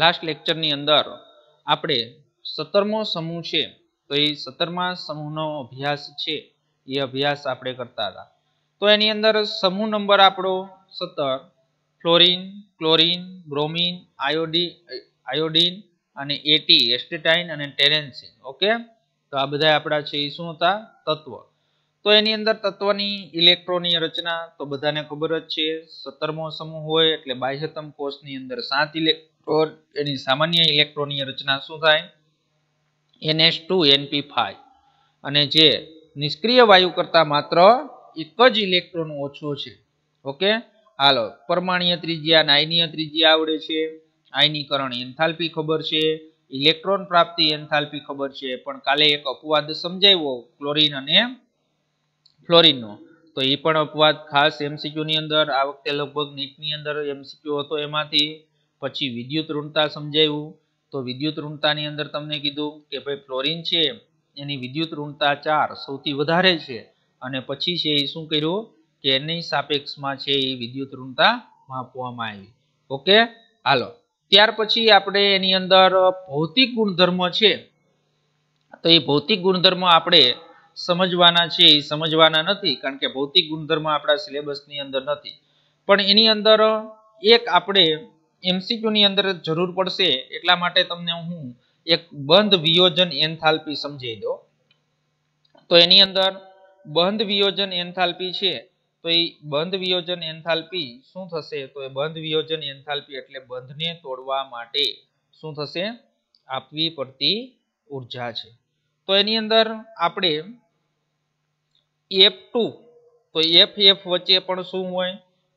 last લેક્ચરની અંદર આપણે સત્તરમો સમૂહ છે તો એ સત્તરમા સમૂહનો અભ્યાસ છે એ અભ્યાસ આપણે કરતા હતા તો એની અંદર સમૂહ નંબર આપણો સત્તર ફ્લોરિન ક્લોરિન બ્રોમિન આયોડી આયોડિન અને એટી એસ્ટેટાઇન અને ટેરેન્સિન ઓકે તો આ બધા આપણા છે એ શું હતા તત્વ તો એની અંદર તત્વની ઇલેક્ટ્રોનની રચના તો બધાને ખબર જ છે સત્તરમો સમૂહ હોય એટલે બાહ્યતમ કોષની અંદર સાત ઇલેક્ટ્રોન તો એની સામાન્ય ઇલેક્ટ્રોનની રચના શું થાય એનએસ ટુ એનપી ફાઈવ અને જે નિષ્ક્રિય વાયુ કરતાં માત્ર એક જ ઇલેક્ટ્રોન ઓછો છે ઓકે હાલો પરમાણીય ત્રિજ્યા આયનીય ત્રિજ્યા આવડે છે આયનીકરણ એન્થાલ્પી ખબર છે ઇલેક્ટ્રોન પ્રાપ્તિ એન્થાલ્પી ખબર છે પણ કાલે એક અપવાદ સમજાવ્યો ક્લોરિન અને ફ્લોરિનનો તો એ પણ અપવાદ ખાસ એમસીક્યુ ની અંદર આ વખતે લગભગ નીટની અંદર એમસીક્યુ હતો એમાંથી પછી વિદ્યુત ઋણતા સમજાવ્યું તો વિદ્યુત ઋણતાની અંદર તમને કીધું કે ભાઈ ફ્લોરિન છે એની વિદ્યુત ઋણતા ચાર સૌથી વધારે છે અને પછી છે એ શું કર્યું કે એની સાપેક્ષમાં છે એ વિદ્યુત ઋણતા માપવામાં આવી ઓકે હાલો ત્યાર પછી આપણે એની અંદર ભૌતિક ગુણધર્મ છે તો એ ભૌતિક ગુણધર્મ આપણે સમજવાના છે એ સમજવાના નથી કારણ કે ભૌતિક ગુણધર્મ આપણા સિલેબસની અંદર નથી પણ એની અંદર એક આપણે એમસીક્યુ ની અંદર જરૂર પડશે એટલા માટે તમને હું એક બંધ વિયોજન એન્થાલ્પી સમજાઈ દો તો એની અંદર બંધ વિયોજન એન્થાલ્પી છે તો એ બંધ વિયોજન એન્થાલ્પી શું થશે તો એ બંધ વિયોજન એન્થાલ્પી એટલે બંધને તોડવા માટે શું થશે આપવી પડતી ઉર્જા છે તો એની અંદર આપણે એફ ટુ તો એફ એફ વચ્ચે પણ શું હોય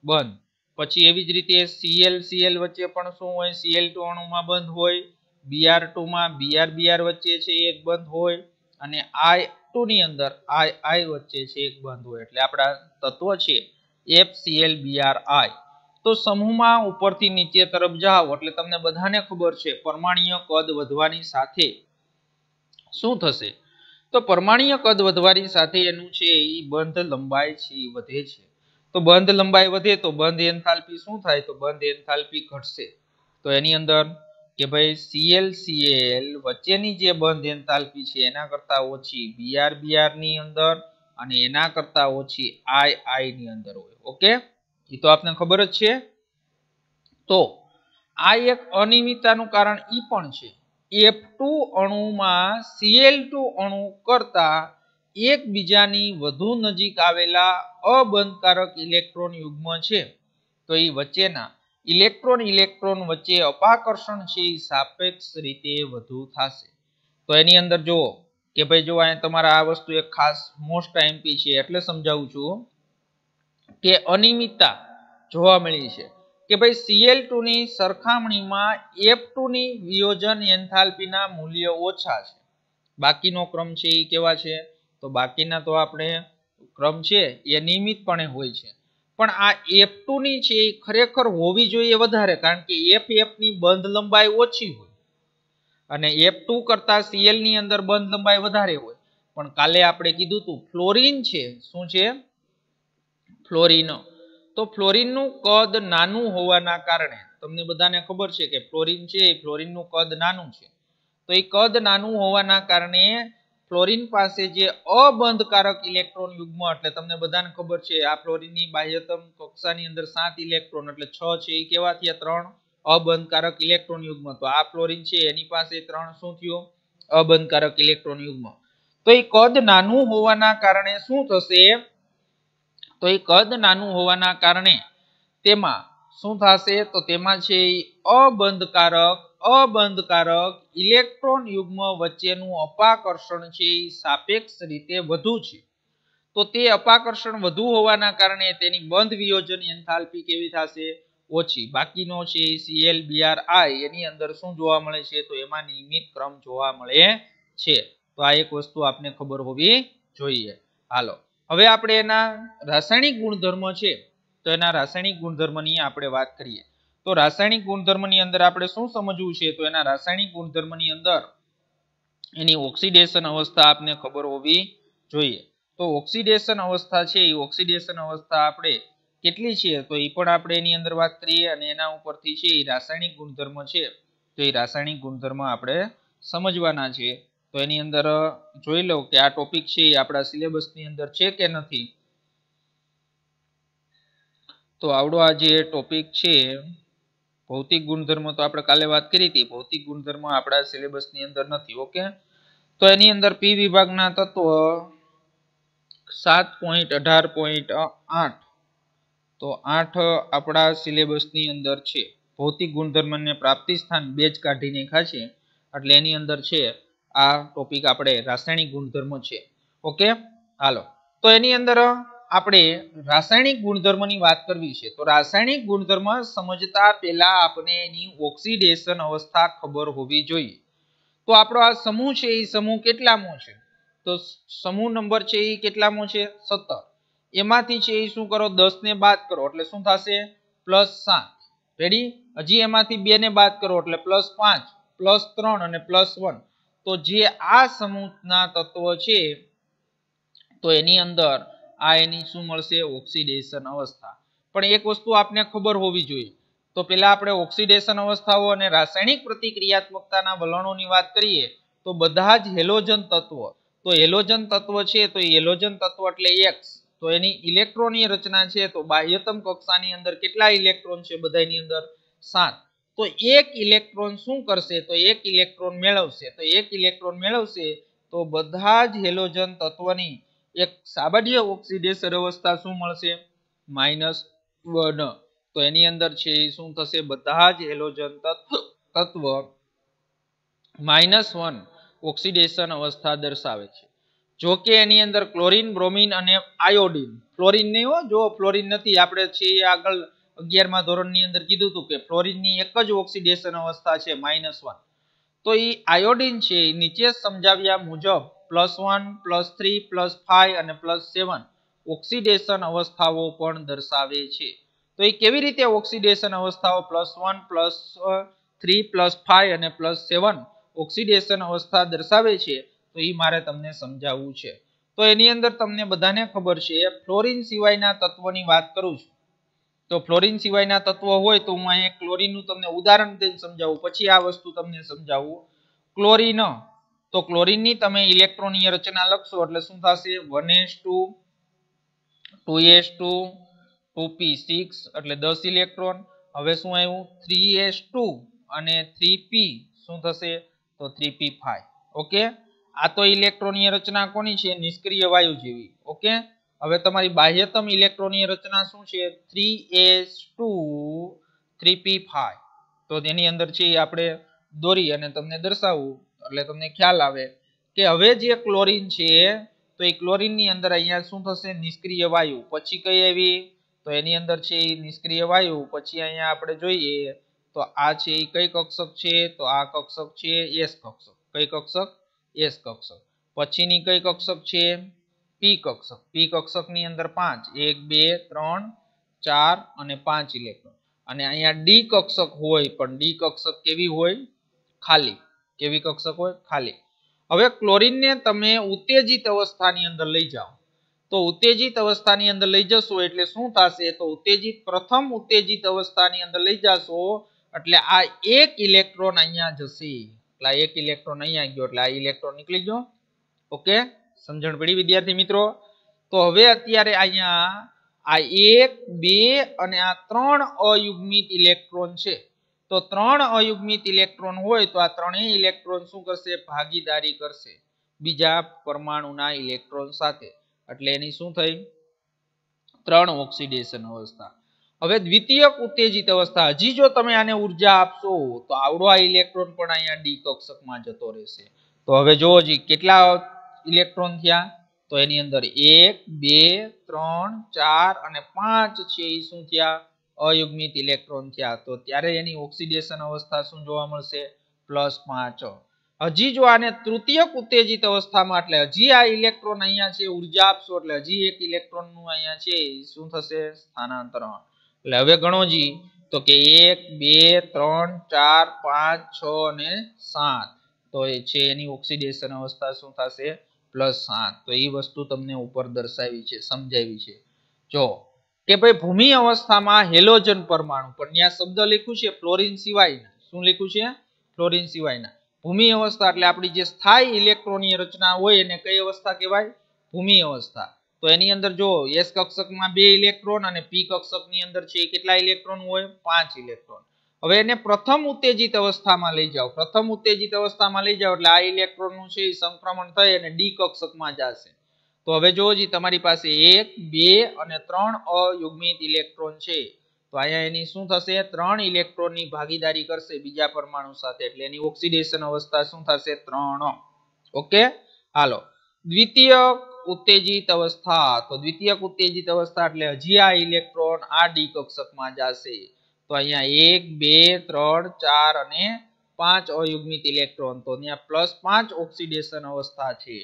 બંધ પછી એવી જ રીતે સીએલ સીએલ વચ્ચે પણ શું હોય સીએલ ટુ અણુમાં બંધ હોય બીઆર ટુમાં બીઆર બીઆર વચ્ચે છે એક બંધ હોય અને આઈ ટુની અંદર આઈ આઈ વચ્ચે છે એક બંધ હોય એટલે આપણા તત્વ છે એફ સીએલ બીઆર આઈ તો સમૂહમાં ઉપરથી નીચે તરફ જાઓ એટલે તમને બધાને ખબર છે પરમાણીય કદ વધવાની સાથે શું થશે તો પરમાણીય કદ વધવાની સાથે એનું છે એ બંધ લંબાય છે એ વધે છે તો બંધ લંબાઈ વધે તો બંધ એન્થાલ્પી શું થાય તો બંધ એન્થાલ્પી ઘટશે તો એની અંદર કે ભાઈ સીએલ સીએલ વચ્ચેની જે બંધ એન્થાલ્પી છે એના કરતા ઓછી બીઆર બીઆર ની અંદર અને એના કરતા ઓછી આઈ આઈ ની અંદર હોય ઓકે એ તો આપને ખબર જ છે તો આ એક અનિયમિતતાનું કારણ ઈ પણ છે એફ ટુ અણુમાં સીએલ ટુ અણુ કરતા એકબીજાની વધુ નજીક આવેલા અબંધકારક ઇલેક્ટ્રોન યુગ્મ છે તો એ વચ્ચેના ઇલેક્ટ્રોન ઇલેક્ટ્રોન વચ્ચે અપાકર્ષણ છે સાપેક્ષ રીતે વધુ થશે તો એની અંદર જુઓ કે ભાઈ જો અહીંયા તમારે આ વસ્તુ એક ખાસ મોસ્ટ એમપી છે એટલે સમજાવું છું કે અનિયમિતતા જોવા મળી છે કે ભાઈ સીએલ ની સરખામણીમાં એફ ની વિયોજન એન્થાલ્પીના મૂલ્યો ઓછા છે બાકીનો ક્રમ છે એ કેવા છે તો બાકીના તો આપણે ક્રમ છે એ નિયમિતપણે હોય છે પણ આ એફ ની છે એ ખરેખર હોવી જોઈએ વધારે કારણ કે એફ એફની બંધ લંબાઈ ઓછી હોય અને એફ ટુ કરતા સીએલ ની અંદર બંધ લંબાઈ વધારે હોય પણ કાલે આપણે કીધું હતું ફ્લોરિન છે શું છે ફ્લોરિન તો ફ્લોરિનનું કદ નાનું હોવાના કારણે તમને બધાને ખબર છે કે ફ્લોરિન છે એ ફ્લોરિનનું કદ નાનું છે તો એ કદ નાનું હોવાના કારણે ફ્લોરિન પાસે જે અબંધકારક ઇલેક્ટ્રોન યુગ્મ એટલે તમને બધાને ખબર છે આ ફ્લોરિનની બાહ્યતમ કક્ષાની અંદર સાત ઇલેક્ટ્રોન એટલે છ છે એ કેવા થયા ત્રણ અબંધકારક ઇલેક્ટ્રોન યુગ્મ તો આ ફ્લોરિન છે એની પાસે ત્રણ શું થયું અબંધકારક ઇલેક્ટ્રોન યુગ્મ તો એ કદ નાનું હોવાના કારણે શું થશે તો એ કદ નાનું હોવાના કારણે તેમાં શું થશે તો તેમાં છે અબંધકારક અબંધકારક ઇલેક્ટ્રોન યુગ્મ વચ્ચેનું અપાકર્ષણ છે એ સાપેક્ષ રીતે વધુ છે તો તે અપાકર્ષણ વધુ હોવાના કારણે તેની બંધ વિયોજન એન્થાલ્પી કેવી થશે ઓછી બાકીનો છે બી આર આઈ એની અંદર શું જોવા મળે છે તો એમાં નિયમિત ક્રમ જોવા મળે છે તો આ એક વસ્તુ આપને ખબર હોવી જોઈએ હાલો હવે આપણે એના રાસાયણિક ગુણધર્મ છે તો એના રાસાયણિક ગુણધર્મની આપણે વાત કરીએ તો રાસાયણિક ગુણધર્મની અંદર આપણે શું સમજવું છે તો એના રાસાયણિક ગુણધર્મની અંદર એની ઓક્સિડેશન અવસ્થા આપને ખબર હોવી જોઈએ તો ઓક્સિડેશન અવસ્થા છે એ ઓક્સિડેશન અવસ્થા આપણે કેટલી છે તો એ પણ આપણે એની અંદર વાત કરીએ અને એના ઉપરથી છે એ રાસાયણિક ગુણધર્મ છે તો એ રાસાયણિક ગુણધર્મ આપણે સમજવાના છે તો એની અંદર જોઈ લો કે આ ટોપિક છે એ આપણા સિલેબસની અંદર છે કે નથી તો આવડો આ જે ટોપિક છે ભૌતિક ગુણધર્મ તો આપણે કાલે વાત કરી હતી ભૌતિક ગુણધર્મ આપણા સિલેબસની અંદર નથી ઓકે તો એની અંદર પી વિભાગના તત્વ સાત પોઈન્ટ અઢાર પોઈન્ટ આઠ તો આઠ આપણા સિલેબસની અંદર છે ભૌતિક ગુણધર્મને પ્રાપ્તિ સ્થાન બે જ કાઢીને ખાશે એટલે એની અંદર છે આ ટોપિક આપણે રાસાયણિક ગુણધર્મો છે ઓકે હાલો તો એની અંદર આપણે રાસાયણિક ગુણધર્મની વાત કરવી છે તો રાસાયણિક ગુણધર્મ સમજતા પહેલા આપણે એની ઓક્સિડેશન અવસ્થા ખબર હોવી જોઈએ તો આપણો આ સમૂહ છે એ સમૂહ કેટલામો છે તો સમૂહ નંબર છે એ કેટલામો છે સત્તર એમાંથી છે એ શું કરો દસ ને બાદ કરો એટલે શું થશે પ્લસ સાત રેડી હજી એમાંથી બે ને બાદ કરો એટલે પ્લસ પાંચ પ્લસ ત્રણ અને પ્લસ વન તો જે આ સમૂહના તત્વ છે તો એની અંદર આ એની શું મળશે ઓક્સિડેશન અવસ્થા પણ એક વસ્તુ આપને ખબર હોવી જોઈએ તો પેલા આપણે ઓક્સિડેશન અવસ્થાઓ અને રાસાયણિક પ્રતિક્રિયાત્મકતાના વલણોની વાત કરીએ તો બધા જ હેલોજન તત્વ તો હેલોજન તત્વ છે તો હેલોજન તત્વ એટલે એક્સ તો એની ઇલેક્ટ્રોનની રચના છે તો બાહ્યતમ કક્ષાની અંદર કેટલા ઇલેક્ટ્રોન છે બધાની અંદર સાત તો એક ઇલેક્ટ્રોન શું કરશે તો એક ઇલેક્ટ્રોન મેળવશે તો એક ઇલેક્ટ્રોન મેળવશે તો બધા જ હેલોજન તત્વની એક સાબાડીય ઓક્સિડેશન અવસ્થા શું મળશે માઇનસ વન તો એની અંદર છે એ શું થશે બધા જ એલોજન તત્વ માઇનસ વન ઓક્સિડેશન અવસ્થા દર્શાવે છે જો કે એની અંદર ક્લોરિન બ્રોમિન અને આયોડિન ફ્લોરિન નહીં હો જો ફ્લોરિન નથી આપણે છે આગળ અગિયારમાં ધોરણની અંદર કીધું હતું કે ફ્લોરિનની એક જ ઓક્સિડેશન અવસ્થા છે માઇનસ વન તો એ આયોડિન છે નીચે સમજાવ્યા મુજબ plus one plus three plus five અને પ્લસ સેવન ઓક્સિડેશન અવસ્થાઓ પણ દર્શાવે છે તો એ કેવી રીતે ઓક્સિડેશન અવસ્થાઓ plus one plus three plus five અને પ્લસ સેવન ઓક્સિડેશન અવસ્થા દર્શાવે છે તો એ મારે તમને સમજાવવું છે તો એની અંદર તમને બધાને ખબર છે ફ્લોરિન સિવાયના તત્વોની વાત કરું છું તો ફ્લોરિન સિવાયના તત્વો હોય તો હું અહીંયા ક્લોરિનનું તમને ઉદાહરણ દઈને સમજાવું પછી આ વસ્તુ તમને સમજાવું ક્લોરિન તો ક્લોરિનની તમે ઇલેક્ટ્રોનીય રચના લખશો એટલે શું થશે one S two two S two two P six એટલે દસ ઇલેક્ટ્રોન હવે શું આવ્યું થ્રી એસ ટુ અને થ્રી પી શું થશે તો થ્રી પી ઓકે આ તો ઇલેક્ટ્રોનીય રચના કોની છે નિષ્ક્રિય વાયુ જેવી ઓકે હવે તમારી બાહ્યતમ ઇલેક્ટ્રોનીય રચના શું છે three S two three P five તો તેની અંદર છે આપણે દોરી અને તમને દર્શાવું એટલે તમને ખ્યાલ આવે કે હવે જે ક્લોરીન છે તો એ ક્લોરીનની અંદર અહીંયા શું થશે નિષ્ક્રિય વાયુ પછી કઈ આવી તો એની અંદર છે એ નિષ્ક્રિય વાયુ પછી અહીંયા આપણે જોઈએ તો આ છે એ કઈ કક્ષક છે તો આ કક્ષક છે એસ કક્ષક કઈ કક્ષક એસ કક્ષક પછીની કઈ કક્ષક છે પી કક્ષક પી કક્ષકની અંદર પાંચ એક બે ત્રણ ચાર અને પાંચ ઇલેક્ટ્રોન અને અહીંયા ડી કક્ષક હોય પણ ડી કક્ષક કેવી હોય ખાલી કેવી કક્ષક હોય ખાલી હવે ક્લોરીનને તમે ઉત્તેજિત અવસ્થાની અંદર લઈ જાઓ તો ઉત્તેજિત અવસ્થાની અંદર લઈ જશો એટલે શું થશે તો ઉત્તેજિત પ્રથમ ઉત્તેજિત અવસ્થાની અંદર લઈ જશો એટલે આ એક ઇલેક્ટ્રોન અહીંયા જશે એટલે આ એક ઇલેક્ટ્રોન અહીંયા ગયો એટલે આ ઇલેક્ટ્રોન નીકળી ગયો ઓકે સમજણ પડી વિદ્યાર્થી મિત્રો તો હવે અત્યારે અહીંયા આ એક બે અને આ ત્રણ અયુગ્મિત ઇલેક્ટ્રોન છે તો ત્રણ અયુગ્મિત ઇલેક્ટ્રોન હોય તો આ ત્રણેય ઇલેક્ટ્રોન શું કરશે ભાગીદારી કરશે બીજા પરમાણુના ઇલેક્ટ્રોન સાથે એટલે એની શું થઈ ત્રણ ઓક્સિડેશન અવસ્થા હવે દ્વિતીયક ઉત્તેજિત અવસ્થા હજી જો તમે આને ઉર્જા આપશો તો આવડો આ ઇલેક્ટ્રોન પણ અહીંયા ડી કક્ષકમાં જતો રહેશે તો હવે જોવો જી કેટલા ઇલેક્ટ્રોન થયા તો એની અંદર એક બે ત્રણ ચાર અને પાંચ છે એ શું થયા અયુગ્મિત ઇલેક્ટ્રોન થયા તો ત્યારે એની ઓક્સિડેશન અવસ્થા શું જોવા મળશે પ્લસ પાંચ હજી જો આને તૃતીયક ઉત્તેજિત અવસ્થામાં એટલે હજી આ ઇલેક્ટ્રોન અહીંયા છે ઉર્જા આપશો એટલે હજી એક ઇલેક્ટ્રોન અહીંયા છે શું થશે સ્થાનાંતરણ એટલે હવે ગણોજી તો કે એક બે ત્રણ ચાર પાંચ છ અને સાત તો એ છે એની ઓક્સિડેશન અવસ્થા શું થશે પ્લસ સાત તો એ વસ્તુ તમને ઉપર દર્શાવી છે સમજાવી છે જો કે ભાઈ ભૂમિ અવસ્થામાં હેલોજન પરમાણુ પણ ત્યાં શબ્દ લખ્યું છે ફ્લોરિન સિવાયના શું લખ્યું છે ફ્લોરિન સિવાયના ભૂમિ અવસ્થા એટલે આપણી જે સ્થાયી ઇલેક્ટ્રોનની રચના હોય એને કઈ અવસ્થા કહેવાય ભૂમિ અવસ્થા તો એની અંદર જો એસ કક્ષકમાં બે ઇલેક્ટ્રોન અને પી કક્ષકની અંદર છે કેટલા ઇલેક્ટ્રોન હોય પાંચ ઇલેક્ટ્રોન હવે એને પ્રથમ ઉત્તેજિત અવસ્થામાં લઈ જાઓ પ્રથમ ઉત્તેજિત અવસ્થામાં લઈ જાઓ એટલે આ ઇલેક્ટ્રોનનું છે એ સંક્રમણ થાય અને ડી કક્ષકમાં જશે તો હવે જોજો તમારી પાસે એક બે અને ત્રણ અયુગ્મિત ઇલેક્ટ્રોન છે તો અહીંયા એની શું થશે ત્રણ ઇલેક્ટ્રોનની ભાગીદારી કરશે બીજા પરમાણુ સાથે એટલે એની ઓક્સિડેશન અવસ્થા શું થશે ત્રણ ઓકે હાલો દ્વિતીય ઉત્તેજિત અવસ્થા તો દ્વિતીયક ઉત્તેજિત અવસ્થા એટલે હજી આ ઇલેક્ટ્રોન આ ડી કક્ષકમાં જશે તો અહીંયા એક બે ત્રણ ચાર અને પાંચ અયુગ્મિત ઇલેક્ટ્રોન તો અહીંયા પ્લસ પાંચ ઓક્સિડેશન અવસ્થા છે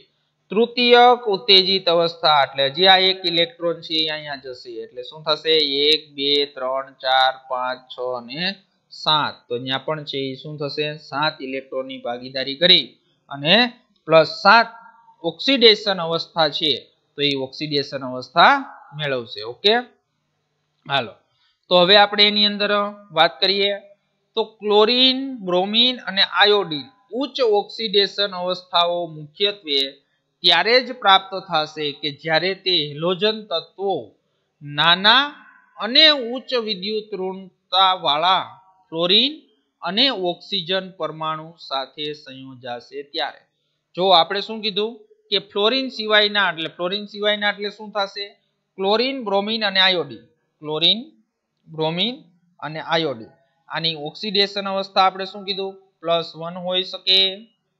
તૃતીયક ઉત્તેજિત અવસ્થા એટલે જે આ એક ઇલેક્ટ્રોન છે એ અહીંયા જશે એટલે શું થશે એક બે ત્રણ ચાર પાંચ છ અને સાત તો અહીંયા પણ છે શું થશે સાત ઇલેક્ટ્રોનની ભાગીદારી કરી અને પ્લસ સાત ઓક્સિડેશન અવસ્થા છે તો એ ઓક્સિડેશન અવસ્થા મેળવશે ઓકે હાલો તો હવે આપણે એની અંદર વાત કરીએ તો ક્લોરીન બ્રોમિન અને આયોડિન ઉચ્ચ ઓક્સિડેશન અવસ્થાઓ મુખ્યત્વે ત્યારે જ પ્રાપ્ત થશે કે જ્યારે તે હેલોજન તત્વો નાના અને ઉચ્ચ વિદ્યુત ઋણતાવાળા ક્લોરીન અને ઓક્સિજન પરમાણુ સાથે સંયોજાશે ત્યારે જો આપણે શું કીધું કે ફ્લોરિન સિવાયના એટલે ફ્લોરિન સિવાયના એટલે શું થશે ક્લોરિન બ્રોમિન અને આયોડિન ક્લોરિન બ્રોમિન અને આયોડિન આની ઓક્સિડેશન અવસ્થા આપણે શું કીધું પ્લસ વન હોઈ શકે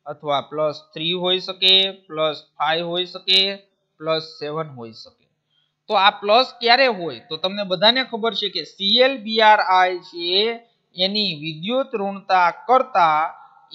અથવા પ્લસ થ્રી હોઈ શકે પ્લસ ફાઈવ હોઈ શકે પ્લસ સેવન હોઈ શકે તો આ પ્લસ ક્યારે હોય તો તમને બધાને ખબર છે કે ClBrI છે એની વિદ્યુત ઋણતા કરતા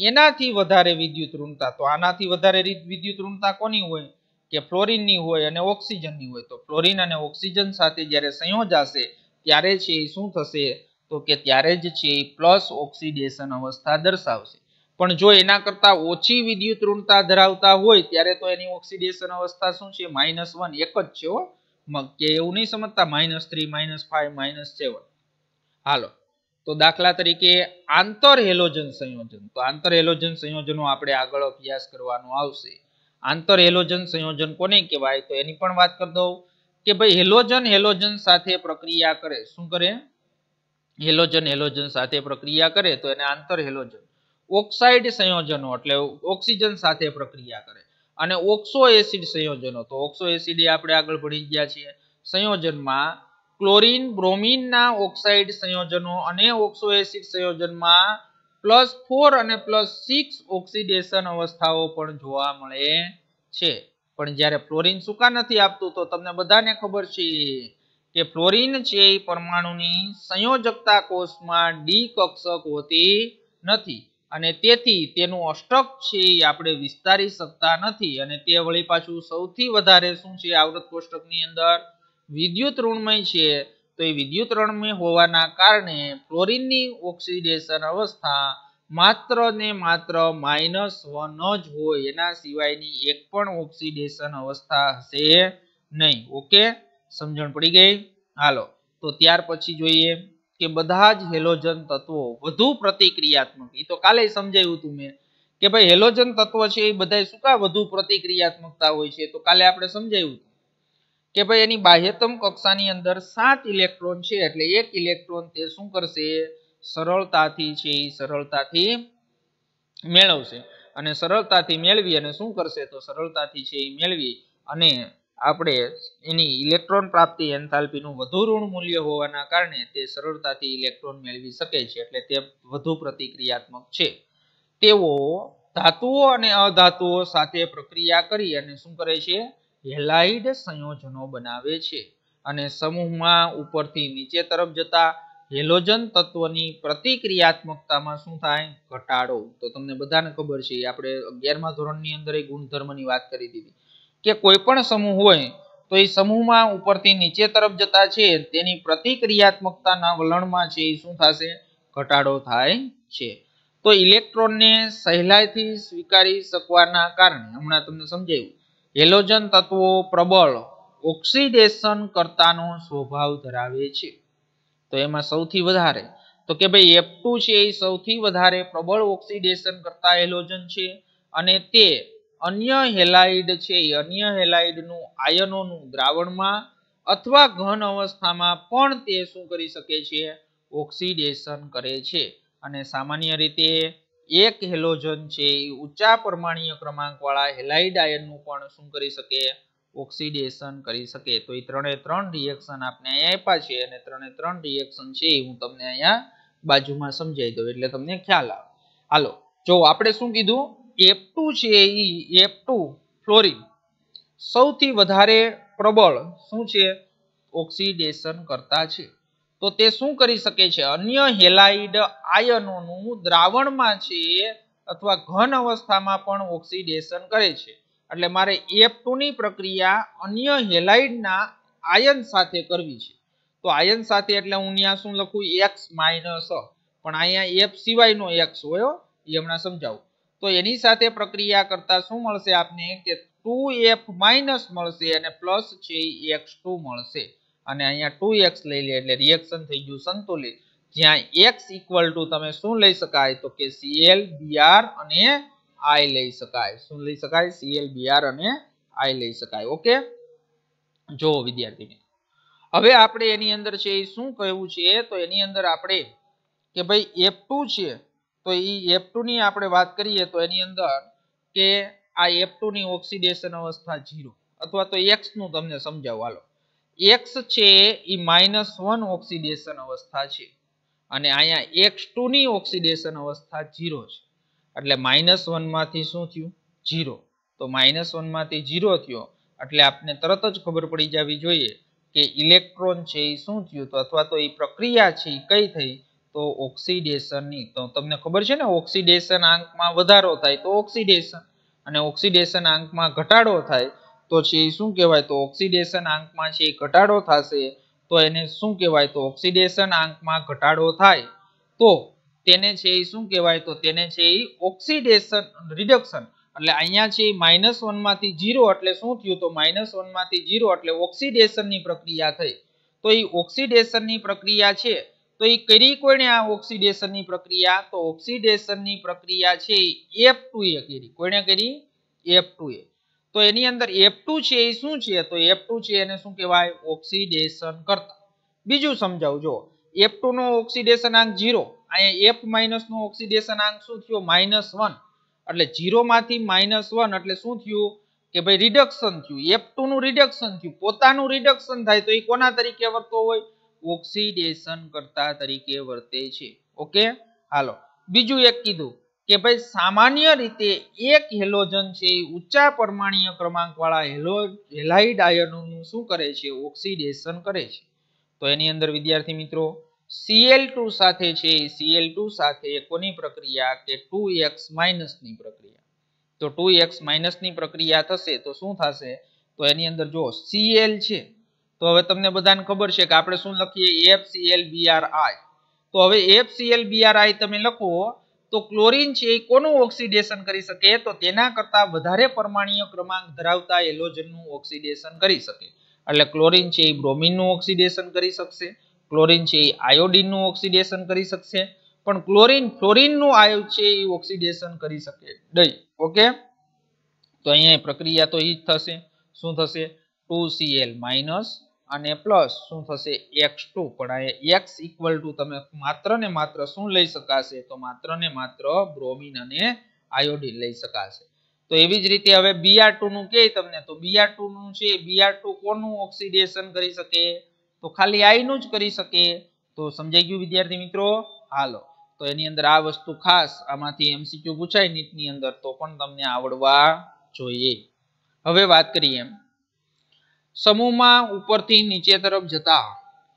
એનાથી વધારે વિદ્યુત ઋણતા તો આનાથી વધારે વિદ્યુત ઋણતા કોની હોય કે ફ્લોરિનની હોય અને ઓક્સિજનની હોય તો ફ્લોરિન અને ઓક્સિજન સાથે જ્યારે સંયોજાશે ત્યારે છે એ શું થશે તો કે ત્યારે જ છે એ પ્લસ ઓક્સિડેશન અવસ્થા દર્શાવશે પણ જો એના કરતા ઓછી વિદ્યુત ઋણતા ધરાવતા હોય ત્યારે તો એની ઓક્સિડેશન અવસ્થા શું છે માઇનસ વન એક જ છે કે એવું નહીં સમજતા minus three minus five minus seven હાલો તો દાખલા તરીકે આંતર હેલોજન સંયોજન તો આંતર હેલોજન સંયોજનો આપણે આગળ અભ્યાસ કરવાનો આવશે આંતર હેલોજન સંયોજન કોને કહેવાય તો એની પણ વાત કરી દઉં કે ભાઈ હેલોજન હેલોજન સાથે પ્રક્રિયા કરે શું કરે હેલોજન હેલોજન સાથે પ્રક્રિયા કરે તો એને આંતર હેલોજન ઓક્સાઇડ સંયોજનો એટલે ઓક્સિજન સાથે પ્રક્રિયા કરે અને ઓક્સો એસિડ સંયોજનો તો ઓક્સો એસિડ આપણે આગળ ભણી ગયા છીએ સંયોજનમાં ક્લોરિન બ્રોમિનના ઓક્સાઇડ સંયોજનો અને ઓક્સો એસિડ સંયોજનમાં પ્લસ ફોર અને પ્લસ સિક્સ ઓક્સિડેશન અવસ્થાઓ પણ જોવા મળે છે પણ જ્યારે ફ્લોરિન સુકા નથી આપતું તો તમને બધાને ખબર છે કે ફ્લોરિન છે એ પરમાણુની સંયોજકતા કોષમાં ડી કક્ષક હોતી નથી અને તેથી તેનું અષ્ટક છે એ આપણે વિસ્તારી શકતા નથી અને તે વળી પાછું સૌથી વધારે શું છે આવૃત કોષ્ટકની અંદર વિદ્યુત ઋણમય છે તો એ વિદ્યુત ઋણમય હોવાના કારણે ફ્લોરિનની ઓક્સિડેશન અવસ્થા માત્ર ને માત્ર માઇનસ વન જ હોય એના સિવાયની એક પણ ઓક્સિડેશન અવસ્થા હશે નહીં ઓકે સમજણ પડી ગઈ હાલો તો ત્યાર પછી જોઈએ કે બધા જ હેલોજન તત્વો વધુ પ્રતિક્રિયાત્મક એ તો કાલે સમજાવ્યું હતું મેં કે ભાઈ હેલોજન તત્વ છે એ બધા શું કા વધુ પ્રતિક્રિયાત્મકતા હોય છે તો કાલે આપણે સમજાવ્યું કે ભાઈ એની બાહ્યતમ કક્ષાની અંદર સાત ઇલેક્ટ્રોન છે એટલે એક ઇલેક્ટ્રોન તે શું કરશે સરળતાથી છે એ સરળતાથી મેળવશે અને સરળતાથી મેળવી અને શું કરશે તો સરળતાથી છે એ મેળવી અને આપણે એની ઇલેક્ટ્રોન પ્રાપ્તિ એન્થાલ્પીનું વધુ ઋણ મૂલ્ય હોવાના કારણે તે સરળતાથી ઇલેક્ટ્રોન મેળવી શકે છે એટલે તે વધુ પ્રતિક્રિયાત્મક છે તેઓ ધાતુઓ અને અધાતુઓ સાથે પ્રક્રિયા કરી અને શું કરે છે હેલાઇડ સંયોજનો બનાવે છે અને સમૂહમાં ઉપરથી નીચે તરફ જતા હેલોજન તત્વની પ્રતિક્રિયાત્મકતામાં શું થાય ઘટાડો તો તમને બધાને ખબર છે આપણે અગિયારમા ધોરણની અંદર એ ગુણધર્મની વાત કરી દીધી કે કોઈ પણ સમૂહ હોય તો એ સમૂહમાં ઉપરથી નીચે તરફ જતા છે તેની પ્રતિક્રિયાત્મકતાના વલણમાં છે એ શું થશે ઘટાડો થાય છે તો ઇલેક્ટ્રોનને સહેલાઈથી સ્વીકારી શકવાના કારણે હમણાં તમને સમજાયું હેલોજન તત્વો પ્રબળ ઓક્સિડેશન કરતાનો સ્વભાવ ધરાવે છે તો એમાં સૌથી વધારે તો કે ભાઈ F2 છે એ સૌથી વધારે પ્રબળ ઓક્સિડેશન કરતા હેલોજન છે અને તે અન્ય હેલાઇડ છે એ અન્ય હેલાઇડનું આયનોનું દ્રાવણમાં અથવા ઘન અવસ્થામાં પણ તે શું કરી શકે છે ઓક્સિડેશન કરે છે અને સામાન્ય રીતે એક હેલોજન છે એ ઊંચા પરમાણીય ક્રમાંકવાળા હેલાઇડ આયનનું પણ શું કરી શકે ઓક્સિડેશન કરી શકે તો એ ત્રણે ત્રણ રિએક્શન આપણે અહીંયા આપ્યા છે અને ત્રણે ત્રણ રિએક્શન છે એ હું તમને અહીંયા બાજુમાં સમજાવી દઉં એટલે તમને ખ્યાલ આવે હાલો જો આપણે શું કીધું એફ છે એ એફ ટુ ફ્લોરિન સૌથી વધારે પ્રબળ શું છે ઓક્સિડેશન કરતા છે તો તે શું કરી શકે છે અન્ય હેલાઇડ આયનોનું દ્રાવણમાં છે અથવા ઘન અવસ્થામાં પણ ઓક્સિડેશન કરે છે એટલે મારે એફ ની પ્રક્રિયા અન્ય હેલાઇડના આયન સાથે કરવી છે તો આયન સાથે એટલે હું અહીંયા શું લખું એક્સ માઇનસ પણ અહીંયા એફ સિવાયનો એક્સ હોય એ હમણાં સમજાવું તો એની સાથે પ્રક્રિયા કરતા શું મળશે આપને કે ટુ એફ માઇનસ મળશે અને પ્લસ છે એક્સ ટુ મળશે અને અહીંયા ટુ એક્સ લઈ લે એટલે રિએક્શન થઈ ગયું સંતુલિત જ્યાં એક્સ ઇક્વલ ટુ તમે શું લઈ શકાય તો કે સીએલ બીઆર અને આઈ લઈ શકાય શું લઈ શકાય સીએલ બીઆર અને આઈ લઈ શકાય ઓકે જો વિદ્યાર્થી હવે આપણે એની અંદર છે એ શું કહેવું છે તો એની અંદર આપણે કે ભાઈ એફ ટુ છે તો એ એફ ની આપણે વાત કરીએ તો એની અંદર કે આ એફ ની ઓક્સિડેશન અવસ્થા ઝીરો અથવા તો એક્સ નું તમને સમજાવું હાલો એક્સ છે એ માઇનસ વન ઓક્સિડેશન અવસ્થા છે અને અહીંયા એક્સ ટુ ની ઓક્સિડેશન અવસ્થા ઝીરો છે એટલે માઇનસ વન માંથી શું થયું ઝીરો તો માઇનસ વન માંથી ઝીરો થયો એટલે આપને તરત જ ખબર પડી જવી જોઈએ કે ઇલેક્ટ્રોન છે એ શું થયું તો અથવા તો એ પ્રક્રિયા છે એ કઈ થઈ તો ઓક્સિડેશનની તો તમને ખબર છે ને ઓક્સિડેશન આંકમાં વધારો થાય તો ઓક્સિડેશન અને ઓક્સિડેશન આંકમાં ઘટાડો થાય તો છે શું કહેવાય તો ઓક્સિડેશન આંકમાં છે ઘટાડો થશે તો એને શું કહેવાય તો ઓક્સિડેશન આંકમાં ઘટાડો થાય તો તેને છે એ શું કહેવાય તો તેને છે એ ઓક્સિડેશન રિડક્શન એટલે અહીંયા છે માઇનસ વનમાંથી જીરો એટલે શું થયું તો માઇનસ વનમાંથી જીરો એટલે ઓક્સિડેશનની પ્રક્રિયા થઈ તો એ ઓક્સિડેશનની પ્રક્રિયા છે તો એ કરી કોઈને આ ઓક્સિડેશનની પ્રક્રિયા તો ઓક્સિડેશનની પ્રક્રિયા છે F2 એ કરી કોઈને કરી F2 એ તો એની અંદર F2 છે એ શું છે તો F2 છે એને શું કહેવાય ઓક્સિડેશન કરતા બીજું સમજાવું જો F2 નો ઓક્સિડેશન આંક 0 અહીંયા F માઈનસ નો ઓક્સિડેશન આંક શું થયો -1 એટલે 0 માંથી -1 એટલે શું થયું કે ભાઈ રિડક્શન થયું F2 નું રિડક્શન થયું પોતાનું રિડક્શન થાય તો એ કોના તરીકે વર્તો હોય ઓક્સિડેશન કરતા તરીકે વર્તે છે ઓકે હાલો બીજું એક કીધું કે ભાઈ સામાન્ય રીતે એક હેલોજન છે ઊંચા પરમાણીય ક્રમાંક વાળા હેલો હેલાઇડ આયનોનું શું કરે છે ઓક્સિડેશન કરે છે તો એની અંદર વિદ્યાર્થી મિત્રો Cl2 સાથે છે એ Cl2 સાથે કોની પ્રક્રિયા કે 2x ની પ્રક્રિયા તો 2x ની પ્રક્રિયા થશે તો શું થશે તો એની અંદર જો Cl છે તો હવે તમને બધાને ખબર છે કે આપણે શું લખીએ એફસીએલ બીઆરઆઈ તો હવે એફસીએલ બીઆરઆઈ તમે લખો તો ક્લોરીન છે એ કોનું ઓક્સિડેશન કરી શકે તો તેના કરતા વધારે પરમાણીય ક્રમાંક ધરાવતા એલોજનનું ઓક્સિડેશન કરી શકે એટલે ક્લોરીન છે એ બ્રોમિનનું ઓક્સિડેશન કરી શકશે ક્લોરીન છે એ આયોડિનનું ઓક્સિડેશન કરી શકશે પણ ક્લોરીન ફ્લોરિનનું આયો છે એ ઓક્સિડેશન કરી શકે નહીં ઓકે તો અહીંયા પ્રક્રિયા તો એ જ થશે શું થશે ટુ સી એલ માઇનસ અને પ્લસ શું થશે એક્સ ટુ પણ એક્સ ઇક્વલ ટુ તમે માત્ર ને માત્ર શું લઈ શકાશે તો માત્ર ને માત્ર બ્રોમિન અને આયોડિન લઈ શકાશે તો એવી જ રીતે હવે બીઆર ટુ નું કે તમને તો બીઆર ટુ નું છે બીઆર ટુ કોનું ઓક્સિડેશન કરી શકે તો ખાલી આઈ નું જ કરી શકે તો સમજાઈ ગયું વિદ્યાર્થી મિત્રો હાલો તો એની અંદર આ વસ્તુ ખાસ આમાંથી એમસીક્યુ પૂછાય નીટની અંદર તો પણ તમને આવડવા જોઈએ હવે વાત કરીએ એમ સમૂહમાં ઉપરથી નીચે તરફ જતા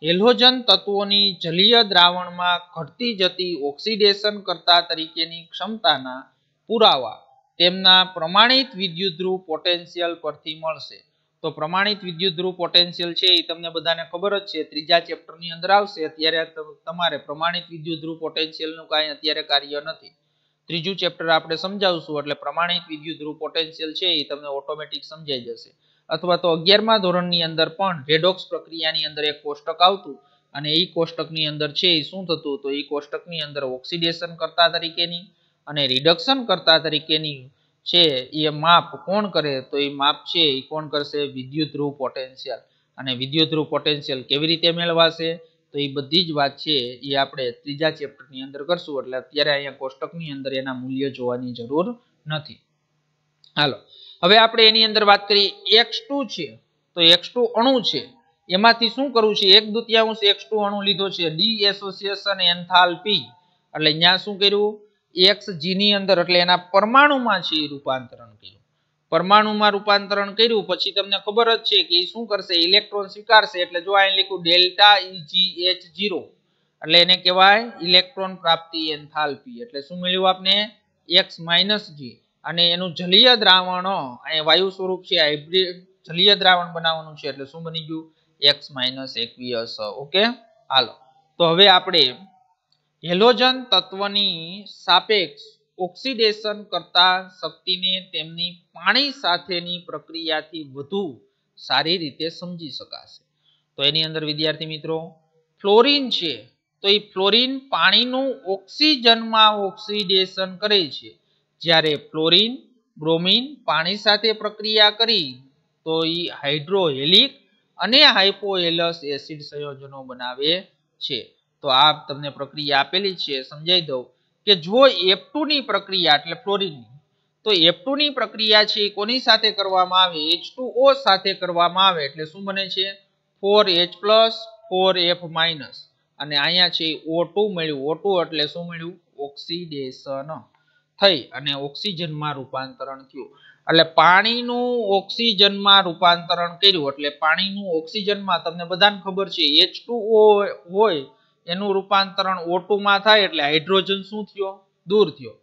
હેલોજન તત્વોની જલીય દ્રાવણમાં ઘટતી જતી ઓક્સિડેશન કરતા તરીકેની ક્ષમતાના પુરાવા તેમના પ્રમાણિત વિદ્યુતધ્રુવ પોટેન્શિયલ પરથી મળશે તો પ્રમાણિત વિદ્યુતધ્રુવ પોટેન્શિયલ છે એ તમને બધાને ખબર જ છે ત્રીજા ચેપ્ટરની અંદર આવશે અત્યારે તમારે પ્રમાણિત વિદ્યુતધ્રુવ પોટેન્શિયલનું કાંઈ અત્યારે કાર્ય નથી ત્રીજું ચેપ્ટર આપણે સમજાવશું એટલે પ્રમાણિત વિદ્યુતધ્રુવ પોટેન્શિયલ છે એ તમને ઓટોમેટિક સમજાઈ જશે અથવા તો અગિયારમા ધોરણની અંદર પણ રેડોક્સ પ્રક્રિયાની અંદર એક કોષ્ટક આવતું અને એ કોષ્ટકની અંદર છે એ શું થતું તો એ કોષ્ટકની અંદર ઓક્સિડેશન કરતા તરીકેની અને રિડક્શન કરતા તરીકેની છે એ માપ કોણ કરે તો એ માપ છે એ કોણ કરશે વિદ્યુતધ્રુવ પોટેન્શિયલ અને વિદ્યુતધ્રુવ પોટેન્શિયલ કેવી રીતે મેળવાશે તો એ બધી જ વાત છે એ આપણે ત્રીજા ચેપ્ટરની અંદર કરશું એટલે અત્યારે અહીંયા કોષ્ટકની અંદર એના મૂલ્ય જોવાની જરૂર નથી હાલો હવે આપણે એની અંદર વાત કરીએ એક્સ ટુ છે તો એક્સ ટુ અણુ છે એમાંથી શું કરવું છે એક દુત્યાંશ એક્સ ટુ અણુ લીધો છે ડી એસોસિએશન એન્થાલ્પી એટલે ત્યાં શું કર્યું એક્સ ની અંદર એટલે એના પરમાણુમાં છે રૂપાંતરણ કર્યું પરમાણુમાં રૂપાંતરણ કર્યું પછી તમને ખબર જ છે કે એ શું કરશે ઇલેક્ટ્રોન સ્વીકારશે એટલે જો અહીં લખ્યું ડેલ્ટા ઈજી એચ ઝીરો એટલે એને કહેવાય ઇલેક્ટ્રોન પ્રાપ્તિ એન્થાલ્પી એટલે શું મળ્યું આપને એક્સ માઇનસ જી અને એનું જલીય દ્રાવણ અહીં વાયુ સ્વરૂપ છે હાઇબ્રિડ જલીય દ્રાવણ બનાવવાનું છે એટલે શું બની ગયું એક્સ માઇનસ એકવીસ ઓકે હાલો તો હવે આપણે હેલોજન તત્વની સાપેક્ષ ઓક્સિડેશન કરતા શક્તિને તેમની પાણી સાથેની પ્રક્રિયાથી વધુ સારી રીતે સમજી શકાશે તો એની અંદર વિદ્યાર્થી મિત્રો ફ્લોરિન છે તો એ ફ્લોરિન પાણીનું ઓક્સિજનમાં ઓક્સિડેશન કરે છે જ્યારે ફ્લોરિન બ્રોમિન પાણી સાથે પ્રક્રિયા કરી તો એ હાઇડ્રોહેલિક અને હાઇપોએલસ એસિડ સંયોજનો બનાવે છે તો આ તમને પ્રક્રિયા આપેલી છે સમજાઈ દઉં કે જો F2 ની પ્રક્રિયા એટલે ફ્લોરિનની તો F2 ની પ્રક્રિયા છે કોની સાથે કરવામાં આવે H2O સાથે કરવામાં આવે એટલે શું બને છે four four H plus F minus અને અહીંયા છે O2 મળ્યું O2 એટલે શું મળ્યું ઓક્સિડેશન થઈ અને ઓક્સિજનમાં રૂપાંતરણ થયું એટલે પાણીનું ઓક્સિજનમાં રૂપાંતરણ કર્યું એટલે પાણીનું ઓક્સિજનમાં તમને બધાને ખબર છે એચ હોય એનું રૂપાંતરણ O2 માં થાય એટલે હાઇડ્રોજન શું થયો દૂર થયો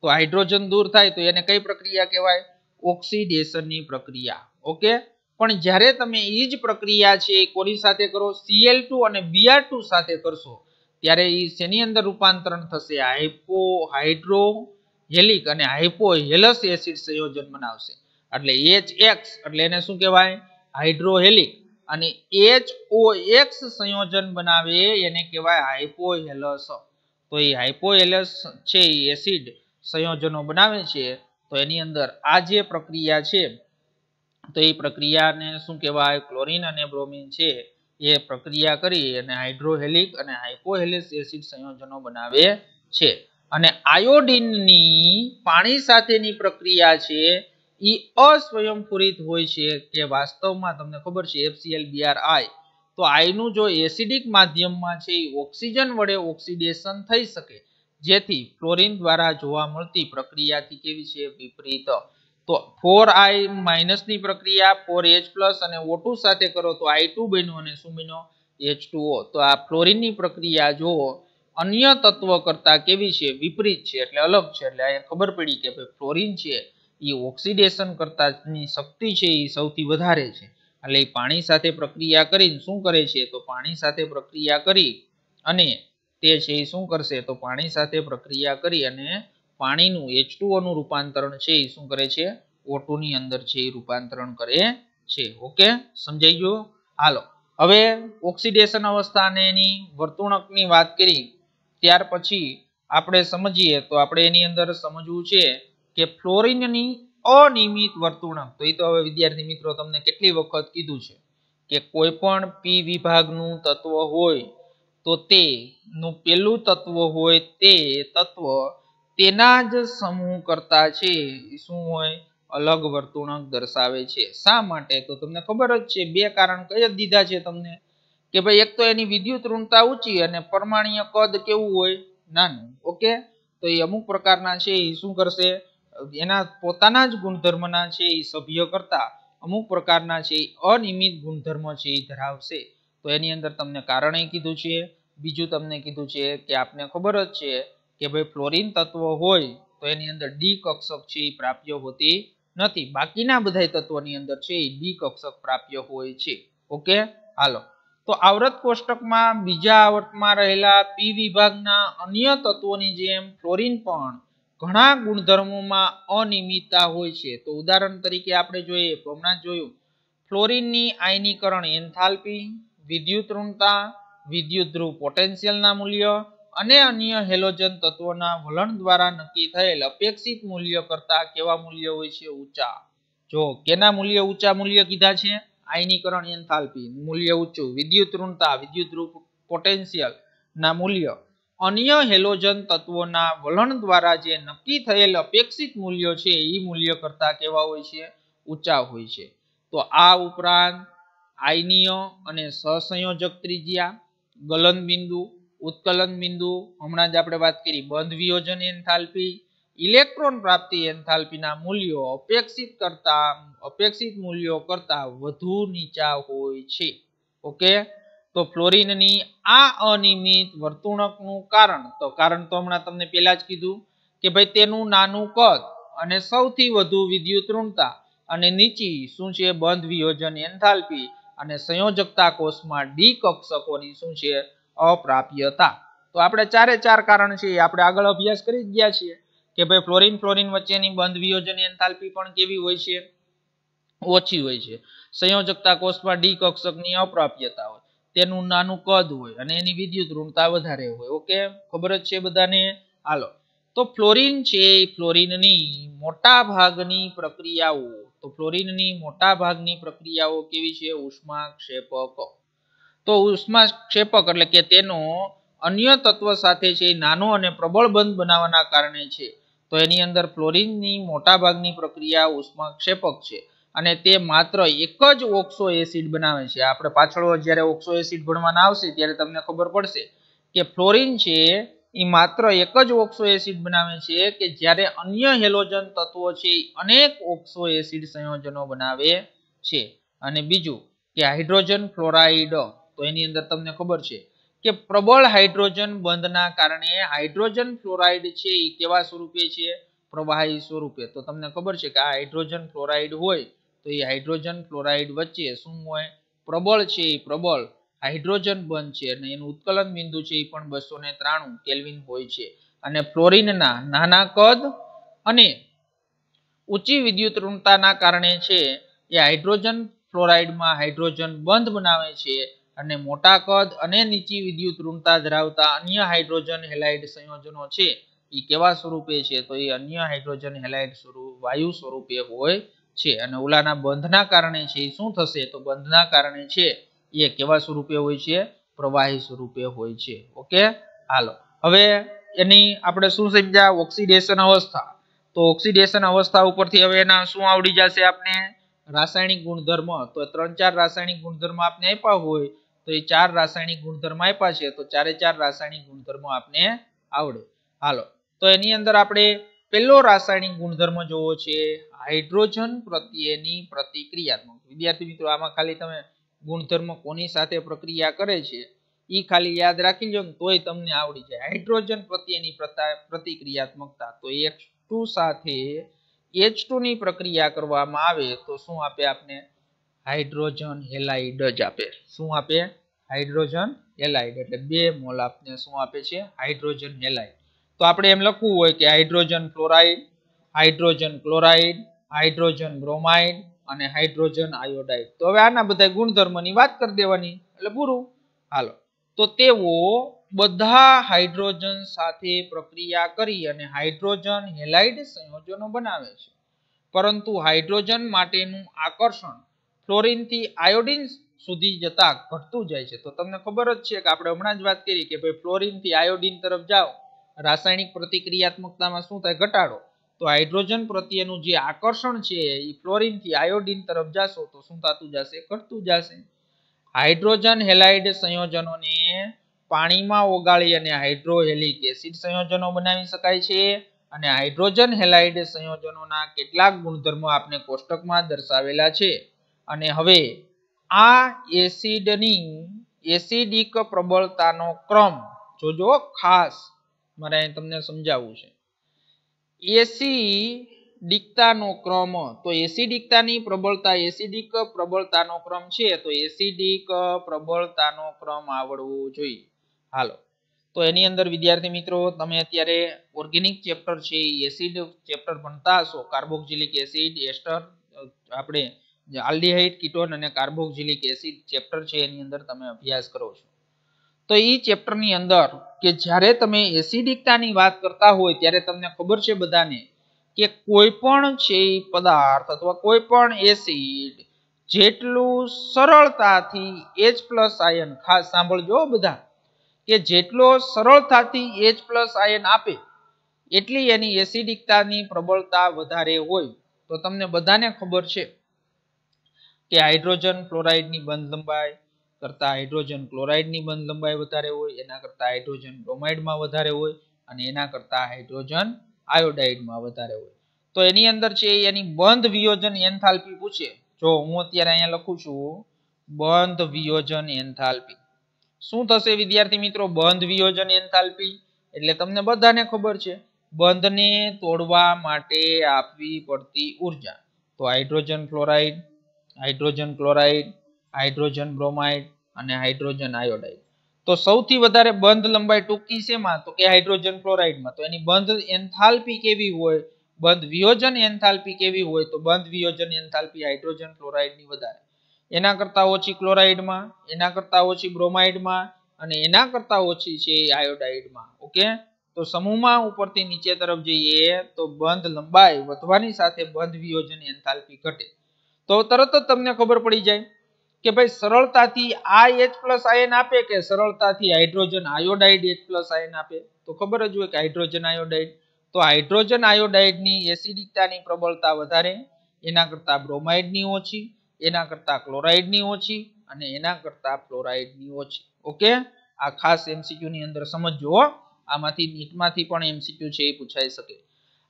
તો હાઇડ્રોજન દૂર થાય તો એને કઈ પ્રક્રિયા કહેવાય ઓક્સિડેશનની પ્રક્રિયા ઓકે પણ જ્યારે તમે એ જ પ્રક્રિયા છે એ કોની સાથે કરો Cl2 અને Br2 સાથે કરશો ત્યારે એ શેની અંદર રૂપાંતરણ થશે હાઇપો હાઇડ્રો હેલિક અને હાઇપોહેલસ એસિડ સંયોજન બનાવશે એટલે એચ એક્સ એટલે એને શું કહેવાય હાઇડ્રોહેલિક અને એચ ઓ એક્સ સંયોજન બનાવે એને કહેવાય હાઇપોહેલસ તો એ હાઇપોહેલસ છે એ એસિડ સંયોજનો બનાવે છે તો એની અંદર આ જે પ્રક્રિયા છે તો એ પ્રક્રિયાને શું કહેવાય ક્લોરિન અને બ્રોમિન છે એ પ્રક્રિયા કરી અને હાઇડ્રોહેલિક અને હાઇપોહેલિસ એસિડ સંયોજનો બનાવે છે અને આયોડિનની પાણી સાથેની પ્રક્રિયા છે એ અસ્વયંફુરિત હોય છે કે વાસ્તવમાં તમને ખબર છે એફસીએલ બીઆર આઈ તો આઈનું જો એસિડિક માધ્યમમાં છે એ ઓક્સિજન વડે ઓક્સિડેશન થઈ શકે જેથી ફ્લોરિન દ્વારા જોવા મળતી પ્રક્રિયાથી કેવી છે વિપરીત તો ફોર આઈ માઇનસની પ્રક્રિયા ફોર એચ પ્લસ અને ઓટુ સાથે કરો તો આઈ ટુ બન્યું અને શું બન્યો એચ ટુ તો આ ફ્લોરિનની પ્રક્રિયા જુઓ અન્ય તત્વ કરતા કેવી છે વિપરીત છે એટલે અલગ છે એટલે અહીંયા ખબર પડી કે ભાઈ ફ્લોરિન છે એ ઓક્સિડેશન કરતાની શક્તિ છે એ સૌથી વધારે છે એટલે એ પાણી સાથે પ્રક્રિયા કરીને શું કરે છે તો પાણી સાથે પ્રક્રિયા કરી અને તે છે એ શું કરશે તો પાણી સાથે પ્રક્રિયા કરી અને પાણીનું એચ નું રૂપાંતરણ છે એ શું કરે છે ઓટુની અંદર છે એ રૂપાંતરણ કરે છે ઓકે સમજાઈ ગયો હાલો હવે ઓક્સિડેશન અવસ્થા અને એની વર્તણૂકની વાત કરી ત્યાર પછી આપણે સમજીએ તો આપણે એની અંદર સમજવું છે કે ફ્લોરિનની અનિયમિત વર્તણૂક તો એ તો હવે વિદ્યાર્થી મિત્રો તમને કેટલી વખત કીધું છે કે કોઈ પણ પી વિભાગનું તત્વ હોય તો તે નું પેલું તત્વ હોય તે તત્વ તેના જ સમૂહ કરતા છે શું હોય અલગ વર્તણૂક દર્શાવે છે શા માટે તો તમને ખબર જ છે બે કારણ કહી જ દીધા છે તમને કે ભાઈ એક તો એની વિદ્યુત ઋણતા ઊંચી અને પરમાણીય કદ કેવું હોય નાનું ઓકે તો એ અમુક પ્રકારના છે એ શું કરશે એના પોતાના જ ગુણધર્મના છે એ સભ્ય કરતા અમુક પ્રકારના છે એ અનિયમિત ગુણધર્મ છે એ ધરાવશે તો એની અંદર તમને કારણે કીધું છે બીજું તમને કીધું છે કે આપને ખબર જ છે કે ભાઈ ફ્લોરિન તત્વ હોય તો એની અંદર ડી કક્ષક છે એ પ્રાપ્ય હોતી નથી બાકીના બધા તત્વોની અંદર છે એ ડી કક્ષક પ્રાપ્ય હોય છે ઓકે હાલો તો આવૃત કોષ્ટકમાં બીજા આવર્તમાં રહેલા પી વિભાગના અન્ય તત્વોની જેમ ફ્લોરિન પણ ઘણા ગુણધર્મોમાં અનિયમિતતા હોય છે તો ઉદાહરણ તરીકે આપણે જોઈએ હમણાં જોયું ફ્લોરિનની આયનીકરણ એન્થાલ્પી વિદ્યુત ઋણતા વિદ્યુત ધ્રુવ પોટેન્શિયલના મૂલ્ય અને અન્ય હેલોજન તત્વોના વલણ દ્વારા નક્કી થયેલ અપેક્ષિત મૂલ્ય કરતા કેવા મૂલ્ય હોય છે ઊંચા જો કેના મૂલ્ય ઊંચા મૂલ્ય કીધા છે આયનીકરણ એન્થાલ્પી મૂલ્ય ઊંચું વિદ્યુત ઋણતા વિદ્યુત રૂપ પોટેન્શિયલ ના મૂલ્ય અન્ય હેલોજન તત્વોના વલણ દ્વારા જે નક્કી થયેલ અપેક્ષિત મૂલ્યો છે એ મૂલ્ય કરતા કેવા હોય છે ઊંચા હોય છે તો આ ઉપરાંત આયનીય અને સહસંયોજક ત્રિજ્યા ગલન બિંદુ ઉત્કલન બિંદુ હમણાં જ આપણે વાત કરી બંધ વિયોજન એન્થાલ્પી ઇલેક્ટ્રોન પ્રાપ્તિ એન્થાલ્પીના મૂલ્યો અપેક્ષિત કરતા અપેક્ષિત મૂલ્યો કરતા વધુ નીચા હોય છે ઓકે તો ફ્લોરિનની આ અનિયમિત વર્તણૂકનું કારણ તો કારણ તો હમણાં તમને પહેલા જ કીધું કે ભાઈ તેનું નાનું કદ અને સૌથી વધુ વિદ્યુત ઋણતા અને નીચી શું છે બંધ વિયોજન એન્થાલ્પી અને સંયોજકતા કોષમાં ડી કક્ષકોની શું છે અપ્રાપ્યતા તો આપણે ચારે ચાર કારણ છે આપણે આગળ અભ્યાસ કરી ગયા છીએ કે ભાઈ ફ્લોરિન ફ્લોરિન વચ્ચેની બંધ વિયોજન એન્થાલ્પી પણ કેવી હોય છે ઓછી હોય છે સંયોજકતા કોષમાં ડી કક્ષકની અપ્રાપ્યતા હોય તેનું નાનું કદ હોય અને એની વિદ્યુત ઋણતા વધારે હોય ઓકે ખબર જ છે બધાને હાલો તો ફ્લોરિન છે ફ્લોરિનની મોટા ભાગની પ્રક્રિયાઓ તો ફ્લોરિનની મોટા ભાગની પ્રક્રિયાઓ કેવી છે ઉષ્માક્ષેપક તો ઉષ્માક્ષેપક એટલે કે તેનો અન્ય તત્વ સાથે છે નાનો અને પ્રબળ બંધ બનાવવાના કારણે છે તો એની અંદર ફ્લોરિનની મોટાભાગની પ્રક્રિયા ઉષ્માક્ષેપક છે અને તે માત્ર એક જ ઓક્સો એસિડ બનાવે છે આપણે પાછળ જ્યારે ઓક્સો એસિડ ભણવાના આવશે ત્યારે તમને ખબર પડશે કે ફ્લોરિન છે એ માત્ર એક જ ઓક્સો એસિડ બનાવે છે કે જ્યારે અન્ય હેલોજન તત્વો છે અનેક ઓક્સો એસિડ સંયોજનો બનાવે છે અને બીજું કે હાઇડ્રોજન ફ્લોરાઇડ તો એની અંદર તમને ખબર છે કે પ્રબળ હાઇડ્રોજન બંધના કારણે હાઇડ્રોજન ફ્લોરાઇડ છે એ કેવા સ્વરૂપે છે પ્રવાહી સ્વરૂપે તો તમને ખબર છે કે આ હાઇડ્રોજન ફ્લોરાઇડ હોય તો એ હાઇડ્રોજન ફ્લોરાઇડ વચ્ચે શું હોય પ્રબળ છે એ પ્રબળ હાઇડ્રોજન બંધ છે અને એનું ઉત્કલન બિંદુ છે એ પણ બસો ને ત્રાણું કેલ્વિન હોય છે અને ફ્લોરિનના નાના કદ અને ઊંચી વિદ્યુતઋણતાના કારણે છે એ હાઇડ્રોજન ફ્લોરાઇડમાં હાઇડ્રોજન બંધ બનાવે છે અને મોટા કદ અને નીચી વિદ્યુત ઋણતા ધરાવતા અન્ય હાઇડ્રોજન હેલાઇડ સંયોજનો છે એ કેવા સ્વરૂપે છે તો એ અન્ય હાઇડ્રોજન હેલાઇડ સ્વરૂપ વાયુ સ્વરૂપે હોય છે અને ઓલાના બંધના કારણે છે એ શું થશે તો બંધના કારણે છે એ કેવા સ્વરૂપે હોય છે પ્રવાહી સ્વરૂપે હોય છે ઓકે હાલો હવે એની આપણે શું સમજ્યા ઓક્સિડેશન અવસ્થા તો ઓક્સિડેશન અવસ્થા ઉપરથી હવે એના શું આવડી જશે આપણે રાસાયણિક ગુણધર્મ તો ત્રણ ચાર રાસાયણિક ગુણધર્મ આપને આપ્યા હોય તો એ ચાર રાસાયણિક ગુણધર્મ આપ્યા છે તો ચારે ચાર રાસાયણિક ગુણધર્મો આપને આવડે હાલો તો એની અંદર આપણે પહેલો રાસાયણિક ગુણધર્મ જોવો છે હાઇડ્રોજન પ્રત્યેની પ્રતિક્રિયાત્મક વિદ્યાર્થી મિત્રો આમાં ખાલી તમે ગુણધર્મ કોની સાથે પ્રક્રિયા કરે છે એ ખાલી યાદ રાખી લો તોય તમને આવડી જાય હાઇડ્રોજન પ્રત્યેની પ્રતિક્રિયાત્મકતા તો એચ સાથે એચ ની પ્રક્રિયા કરવામાં આવે તો શું આપે આપને હાઇડ્રોજન હેલાઇડ જ આપે શું આપે હાઇડ્રોજન હેલાઇડ એટલે બે મોલ આપને શું આપે છે હાઇડ્રોજન હેલાઇડ તો આપણે એમ લખવું હોય કે hydrogen chloride hydrogen chloride hydrogen bromide અને હાઇડ્રોજન આયોડાઇડ તો હવે આના બધા ગુણધર્મોની વાત કરી દેવાની એટલે પૂરું હાલો તો તેઓ બધા હાઇડ્રોજન સાથે પ્રક્રિયા કરી અને હાઇડ્રોજન હેલાઇડ સંયોજનો બનાવે છે પરંતુ હાઇડ્રોજન માટેનું આકર્ષણ ફ્લોરિનથી આયોડિન સુધી જતા ઘટતું જાય છે તો તમને ખબર જ છે કે આપણે હમણાં જ વાત કરી કે ભાઈ ફ્લોરિનથી આયોડિન તરફ જાઓ રાસાયણિક પ્રતિક્રિયાત્મકતામાં શું થાય ઘટાડો તો હાઇડ્રોજન પ્રત્યેનું જે આકર્ષણ છે એ થી આયોડિન તરફ જશો તો શું થતું જશે ઘટતું જશે હાઇડ્રોજન હેલાઇડ સંયોજનોને પાણીમાં ઓગાળી અને હાઇડ્રોહેલિક એસિડ સંયોજનો બનાવી શકાય છે અને હાઇડ્રોજન હેલાઇડ સંયોજનોના કેટલાક ગુણધર્મો આપણે કોષ્ટકમાં દર્શાવેલા છે અને હવે આ એસિડની એસિડિક પ્રબળતાનો ક્રમ જોજો ખાસ મારે તમને સમજાવવું છે એસિડિકતાનો ક્રમ તો એસિડિકતાની પ્રબળતા એસિડિક પ્રબળતાનો ક્રમ છે તો એસિડિક પ્રબળતાનો ક્રમ આવડવો જોઈએ હાલો તો એની અંદર વિદ્યાર્થી મિત્રો તમે અત્યારે ઓર્ગેનિક ચેપ્ટર છે એસિડ ચેપ્ટર ભણતા હશો કાર્બોક્સિલિક એસિડ એસ્ટર આપણે આલ્ડીહાઇડ કિટોન અને કાર્બોક્સિલિક એસિડ ચેપ્ટર છે એની અંદર તમે અભ્યાસ કરો છો તો એ ચેપ્ટરની અંદર કે જ્યારે તમે એસિડિકતાની વાત કરતા હોય ત્યારે તમને ખબર છે બધાને કે કોઈ પણ છે પદાર્થ અથવા કોઈ પણ એસિડ જેટલું સરળતાથી H પ્લસ આયન ખાસ સાંભળજો બધા કે જેટલો સરળતાથી H પ્લસ આયન આપે એટલી એની એસિડિકતાની પ્રબળતા વધારે હોય તો તમને બધાને ખબર છે કે હાઇડ્રોજન ફ્લોરાઇડની બંધ લંબાઈ કરતા હાઇડ્રોજન ક્લોરાઇડની બંધ લંબાઈ વધારે હોય એના કરતાં હાઇડ્રોજન બ્રોમાઇડમાં વધારે હોય અને એના કરતાં હાઇડ્રોજન આયોડાઇડમાં વધારે હોય તો એની અંદર છે એની બંધ વિયોજન એન્થાલ્પી પૂછે જો હું અત્યારે અહીંયા લખું છું બંધ વિયોજન એન્થાલ્પી શું થશે વિદ્યાર્થી મિત્રો બંધ વિયોજન એન્થાલ્પી એટલે તમને બધાને ખબર છે બંધને તોડવા માટે આપવી પડતી ઉર્જા તો hydrogen fluoride hydrogen chloride hydrogen bromide અને હાઇડ્રોજન આયોડાઇડ તો સૌથી વધારે બંધ લંબાઈ ટૂંકી શેમાં તો કે હાઇડ્રોજન ક્લોરાઇડમાં તો એની બંધ એન્થાલ્પી કેવી હોય બંધ વિયોજન એન્થાલ્પી કેવી હોય તો બંધ વિયોજન એન્થાલ્પી હાઇડ્રોજન ક્લોરાઇડની વધારે એના કરતાં ઓછી ક્લોરાઇડમાં એના કરતાં ઓછી બ્રોમાઇડમાં અને એના કરતાં ઓછી છે આયોડાઇડમાં ઓકે તો સમૂહમાં ઉપરથી નીચે તરફ જઈએ તો બંધ લંબાઈ વધવાની સાથે બંધ વિયોજન એન્થાલ્પી ઘટે તો તરત જ તમને ખબર પડી જાય કે ભાઈ સરળતાથી આ એચ પ્લસ આયન આપે કે સરળતાથી hydrogen iodide H plus ion આપે તો ખબર જ હોય કે હાઇડ્રોજન આયોડાઇડ તો હાઇડ્રોજન આયોડાઇડની એસિડિકતાની પ્રબળતા વધારે એના કરતાં બ્રોમાઇડની ઓછી એના કરતાં ક્લોરાઇડની ઓછી અને એના કરતાં ફ્લોરાઇડની ઓછી ઓકે આ ખાસ એમસીક્યુની ની અંદર સમજજો આમાંથી નીટમાંથી પણ એમસીક્યુ છે એ પૂછાઈ શકે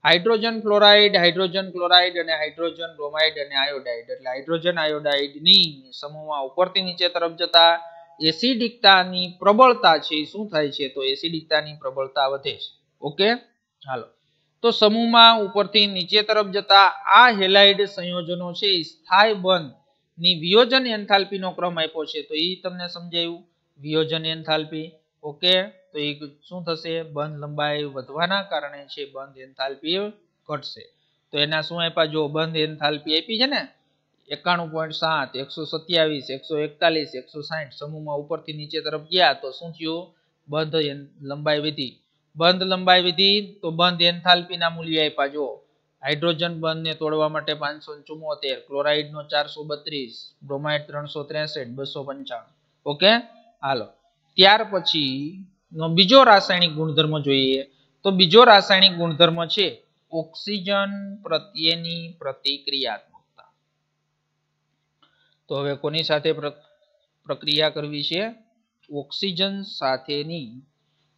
હાઇડ્રોજન ફ્લોરાઇડ હાઇડ્રોજન ક્લોરાઇડ અને હાઇડ્રોજન બ્રોમાઇડ અને આયોડાઇડ એટલે હાઇડ્રોજન આયોડાઇડની સમૂહમાં ઉપરથી નીચે તરફ જતા એસિડિકતાની પ્રબળતા છે શું થાય છે તો એસિડિકતાની પ્રબળતા વધે છે ઓકે હાલો તો સમૂહમાં ઉપરથી નીચે તરફ જતા આ હેલાઇડ સંયોજનો છે સ્થાય બંધ ની વિયોજન એન્થાલ્પીનો ક્રમ આપ્યો છે તો એ તમને સમજાયું વિયોજન એન્થાલ્પી ઓકે તો એક શું થશે બંધ લંબાઈ વધવાના કારણે છે બંધ એન્થાલ્પી ઘટશે તો એના શું આપ્યા જો બંધ એન્થાલ્પી આપી છે ને એકાણું પોઈન્ટ સાત એકસો સત્યાવીસ એકસો એકતાલીસ એકસો સાહીઠ સમૂહમાં ઉપરથી નીચે તરફ ગયા તો શું થયું બંધ લંબાઈ વિધિ બંધ લંબાઈ વિધિ તો બંધ એન્થાલ્પીના મૂલ્ય આપ્યા જો હાઇડ્રોજન બંધને તોડવા માટે પાંચસો ચુમ્મોતેર ક્લોરાઇડનો ચારસો બત્રીસ બ્રોમાઇડ ત્રણસો ત્રેસઠ બસો પંચાણું ઓકે હાલો ત્યાર પછી બીજો રાસાયણિક ગુણધર્મ જોઈએ તો બીજો રાસાયણિક ગુણધર્મ છે ઓક્સિજન પ્રત્યેની પ્રતિક્રિયાત્મકતા તો હવે કોની સાથે પ્રક્રિયા કરવી છે ઓક્સિજન સાથેની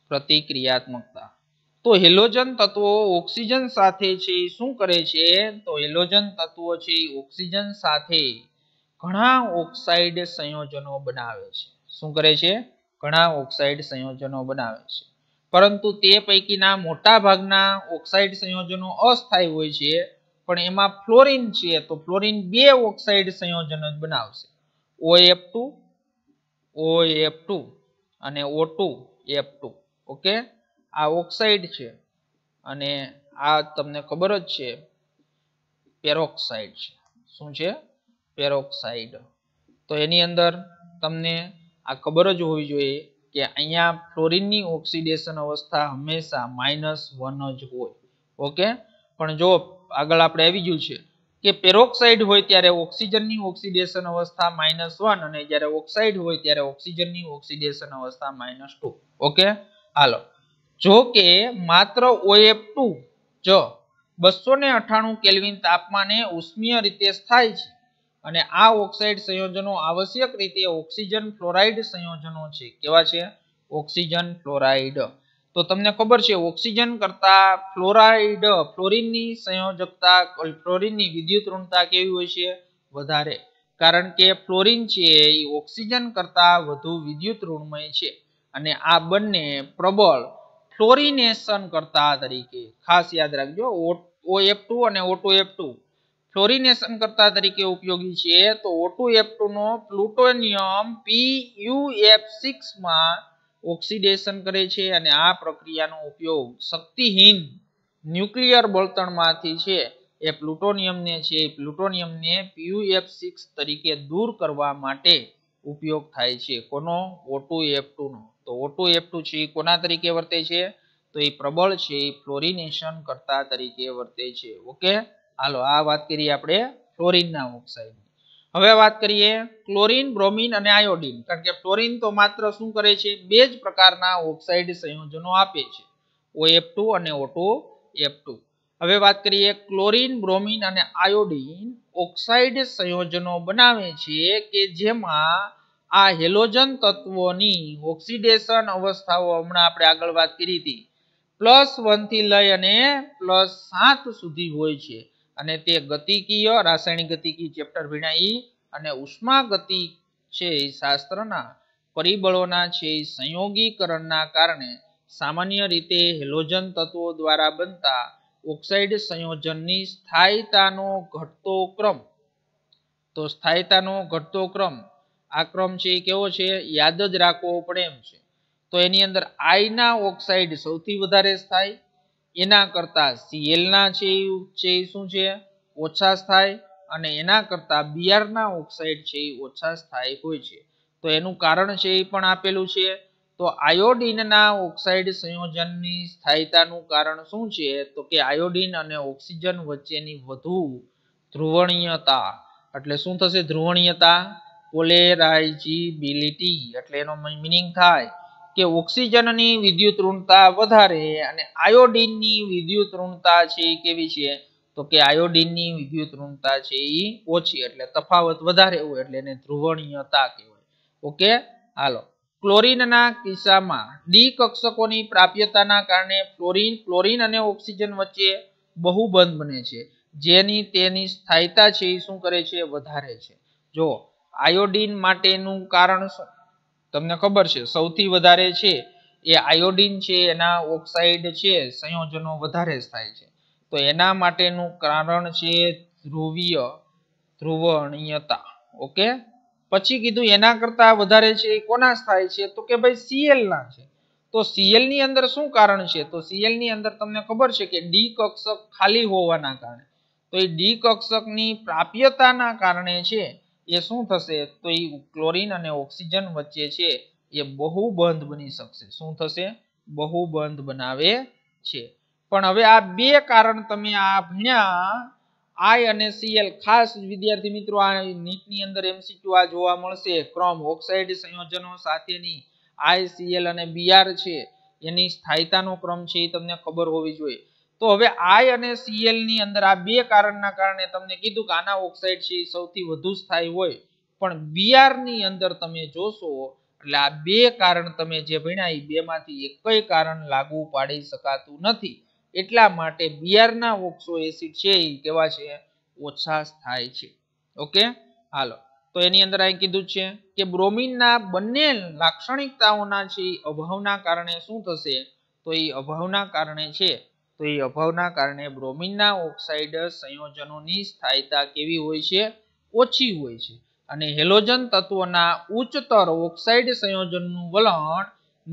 પ્રતિક્રિયાત્મકતા તો હેલોજન તત્વો ઓક્સિજન સાથે છે શું કરે છે તો હેલોજન તત્વો છે ઓક્સિજન સાથે ઘણા ઓક્સાઇડ સંયોજનો બનાવે છે શું કરે છે ઘણા ઓક્સાઇડ સંયોજનો બનાવે છે પરંતુ તે પૈકીના મોટા ભાગના ઓક્સાઇડ સંયોજનો અસ્થાયી હોય છે પણ એમાં ફ્લોરિન છે તો ફ્લોરિન બે ઓક્સાઇડ સંયોજન જ બનાવશે ઓ એફ ટુ અને એફ ટુ ઓકે આ ઓક્સાઇડ છે અને આ તમને ખબર જ છે પેરોક્સાઇડ છે શું છે પેરોક્સાઇડ તો એની અંદર તમને આ ખબર જ હોવી જોઈએ કે અહીંયા ફ્લોરિનની ઓક્સિડેશન અવસ્થા હંમેશા માઇનસ વન જ હોય ઓકે પણ જો આગળ આપણે આવી ગયું છે કે પેરોક્સાઇડ હોય ત્યારે ઓક્સિજનની ઓક્સિડેશન અવસ્થા માઇનસ વન અને જ્યારે ઓક્સાઇડ હોય ત્યારે ઓક્સિજનની ઓક્સિડેશન અવસ્થા માઇનસ ટુ ઓકે હાલો જો કે માત્ર ઓએફ ટુ જો બસો ને અઠાણું કેલ્વિન તાપમાને ઉષ્મીય રીતે સ્થાય છે અને આ ઓક્સાઇડ સંયોજનો આવશ્યક રીતે ઓક્સિજન ફ્લોરાઇડ સંયોજનો છે કેવા છે ઓક્સિજન ફ્લોરાઇડ તો તમને ખબર છે ઓક્સિજન કરતા ફ્લોરાઇડ ફ્લોરિનની સંયોજકતા ફ્લોરિનની વિદ્યુત ઋણતા કેવી હોય છે વધારે કારણ કે ફ્લોરિન છે એ ઓક્સિજન કરતા વધુ વિદ્યુત ઋણમય છે અને આ બંને પ્રબળ ફ્લોરિનેશન કરતા તરીકે ખાસ યાદ રાખજો ઓએફ ટુ અને ઓટો એફ ટુ ફ્લોરિનેશન કરતા તરીકે ઉપયોગી છે તો ઓટુ નો પ્લુટોનિયમ PuF6 માં ઓક્સિડેશન કરે છે અને આ પ્રક્રિયાનો ઉપયોગ શક્તિહીન ન્યુક્લિયર બળતણમાંથી છે એ પ્લુટોનિયમને છે પ્લુટોનિયમને સિક્સ તરીકે દૂર કરવા માટે ઉપયોગ થાય છે કોનો O2F2 નો તો O2F2 છે એ કોના તરીકે વર્તે છે તો એ પ્રબળ છે એ ફ્લોરિનેશન કરતા તરીકે વર્તે છે ઓકે હાલો આ વાત કરીએ આપણે ફ્લોરિનના ઓક્સાઇડ હવે વાત કરીએ ક્લોરિન બ્રોમિન અને આયોડિન કારણ કે ફ્લોરિન તો માત્ર શું કરે છે બે જ પ્રકારના ઓક્સાઇડ સંયોજનો આપે છે OF2 અને O2F2 હવે વાત કરીએ ક્લોરિન બ્રોમિન અને આયોડિન ઓક્સાઇડ સંયોજનો બનાવે છે કે જેમાં આ હેલોજન તત્વોની ઓક્સિડેશન અવસ્થાઓ હમણાં આપણે આગળ વાત કરી હતી પ્લસ વનથી થી લઈ અને પ્લસ સાત સુધી હોય છે અને તે ગતિકીય રાસાયણિક ગતિકી ચેપ્ટર ભીણા ઈ અને ઉષ્મા ગતિ છે શાસ્ત્રના પરિબળોના છે સંયોગીકરણના કારણે સામાન્ય રીતે હેલોજન તત્વો દ્વારા બનતા ઓક્સાઇડ સંયોજનની સ્થાયીતાનો ઘટતો ક્રમ તો સ્થાયીતાનો ઘટતો ક્રમ આ ક્રમ છે એ કેવો છે યાદ જ રાખવો પડે એમ છે તો એની અંદર આઈના ઓક્સાઇડ સૌથી વધારે સ્થાયી એના કરતાં સીએલના છે છે શું છે ઓછા સ્થાયી અને એના કરતાં બીઆરના ઓક્સાઇડ છે એ ઓછા સ્થાયી હોય છે તો એનું કારણ છે એ પણ આપેલું છે તો આયોડિનના ઓક્સાઇડ સંયોજનની સ્થાયીતાનું કારણ શું છે તો કે આયોડિન અને ઓક્સિજન વચ્ચેની વધુ ધ્રુવણીયતા એટલે શું થશે ધ્રુવણીયતા પોલેરાઇઝિબિલિટી એટલે એનો મિનિંગ થાય કે ઓક્સિજનની વિદ્યુત ઋણતા વધારે અને આયોડિનની વિદ્યુત ઋણતા છે એ કેવી છે તો કે આયોડિનની વિદ્યુત ઋણતા છે એ ઓછી એટલે તફાવત વધારે હોય એટલે એને ધ્રુવણીયતા કહેવાય ઓકે હાલો ક્લોરિનના કિસ્સામાં ડી કક્ષકોની પ્રાપ્યતાના કારણે ફ્લોરિન ક્લોરિન અને ઓક્સિજન વચ્ચે બહુ બંધ બને છે જેની તેની સ્થાયીતા છે એ શું કરે છે વધારે છે જો આયોડિન માટેનું કારણ શું તમને ખબર છે સૌથી વધારે છે એ આયોડિન છે એના ઓક્સાઇડ છે સંયોજનો વધારે થાય છે તો એના માટેનું કારણ છે ધ્રુવીય ધ્રુવણીયતા ઓકે પછી કીધું એના કરતા વધારે છે એ કોના થાય છે તો કે ભાઈ સીએલના છે તો સીએલની અંદર શું કારણ છે તો સીએલની અંદર તમને ખબર છે કે ડી કક્ષક ખાલી હોવાના કારણે તો એ ડી કક્ષકની પ્રાપ્યતાના કારણે છે એ શું થશે તો એ ક્લોરીન અને ઓક્સિજન વચ્ચે છે એ બહુ બંધ બની શકશે શું થશે બહુ બંધ બનાવે છે પણ હવે આ બે કારણ તમે આ ભણ્યા આઈ અને સીએલ ખાસ વિદ્યાર્થી મિત્રો આ નીટની અંદર એમસીક્યુ આ જોવા મળશે ક્રોમ ઓક્સાઇડ સંયોજનો સાથેની આઈ સીએલ અને બીઆર છે એની સ્થાયીતાનો ક્રમ છે એ તમને ખબર હોવી જોઈએ તો હવે આઈ અને સીએલ ની અંદર આ બે કારણના કારણે તમને કીધું કે આના ઓક્સાઇડ છે સૌથી વધુ સ્થાયી હોય પણ બીઆર ની અંદર તમે જોશો એટલે આ બે કારણ તમે જે ભણ્યા એ બેમાંથી એકય કારણ લાગુ પાડી શકાતું નથી એટલા માટે બિયારના ઓક્સો એસિડ છે એ કેવા છે ઓછા સ્થાયી છે ઓકે હાલો તો એની અંદર અહીં કીધું છે કે બ્રોમિનના બંને લાક્ષણિકતાઓના છે અભાવના કારણે શું થશે તો એ અભાવના કારણે છે તો એ અભાવના કારણે બ્રોમિનના ઓક્સાઇડ સંયોજનોની સ્થાયીતા કેવી હોય છે ઓછી હોય છે અને હેલોજન તત્વોના ઉચ્ચતર ઓક્સાઇડ સંયોજનનું વલણ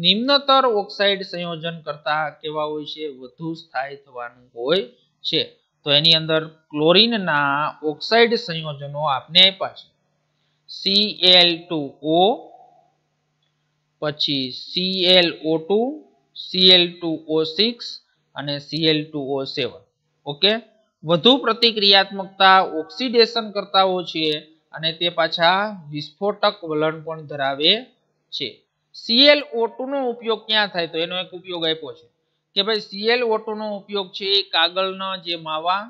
નિમ્નતર ઓક્સાઇડ સંયોજન કરતા કેવા હોય છે વધુ સ્થાયી થવાનું હોય છે તો એની અંદર ક્લોરીનના ઓક્સાઇડ સંયોજનો આપને આપ્યા છે ઓ પછી C C L L two O six અને C L two O seven okay વધુ પ્રતિક્રિયાત્મકતા ઓક્સિડેશન કરતા છે અને તે પાછા વિસ્ફોટક વલણ પણ ધરાવે છે સીએલ નો ઉપયોગ ક્યાં થાય તો એનો એક ઉપયોગ આપ્યો છે કે ભાઈ સીએલ નો ઉપયોગ છે કાગળના જે માવા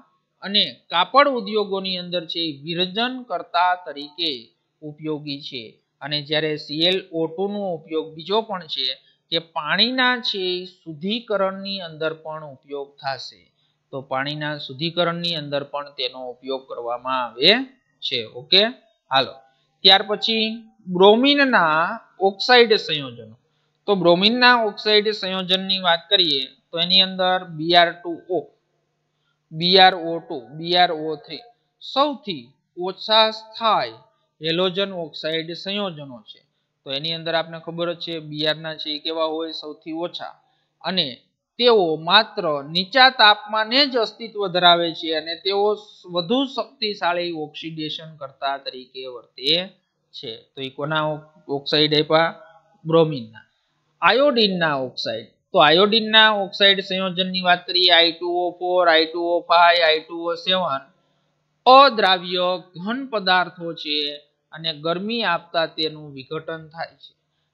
અને કાપડ ઉદ્યોગોની અંદર છે વિરજન કરતા તરીકે ઉપયોગી છે અને જ્યારે સીએલ નો ઉપયોગ બીજો પણ છે કે પાણીના છે શુદ્ધિકરણની અંદર પણ ઉપયોગ થશે તો પાણીના શુદ્ધિકરણની અંદર પણ તેનો ઉપયોગ કરવામાં આવે છે ઓકે હાલો ત્યાર પછી બ્રોમિનના ઓક્સાઇડ સંયોજનો તો બ્રોમિનના ઓક્સાઇડ સંયોજનની વાત કરીએ તો એની અંદર BR two O BR2O BrO2 three સૌથી ઓછા સ્થાય હેલોજન ઓક્સાઇડ સંયોજનો છે તો એની અંદર આપને ખબર જ છે બિયારના છે એ કેવા હોય સૌથી ઓછા અને તેઓ માત્ર નીચા તાપમાને જ અસ્તિત્વ ધરાવે છે અને તેઓ વધુ શક્તિશાળી ઓક્સિડેશન કરતા તરીકે વર્તે છે તો એ કોના ઓક્સાઇડ આપ્યા બ્રોમિનના આયોડિનના ઓક્સાઇડ તો આયોડિનના ઓક્સાઇડ સંયોજનની વાત કરીએ આઈ ટુઓ ફોર આઈ ટુઓ ફાઈવ આઈ ટુઓ સેવન અદ્રાવ્ય ઘન પદાર્થો છે અને ગરમી આપતા તેનું વિઘટન થાય છે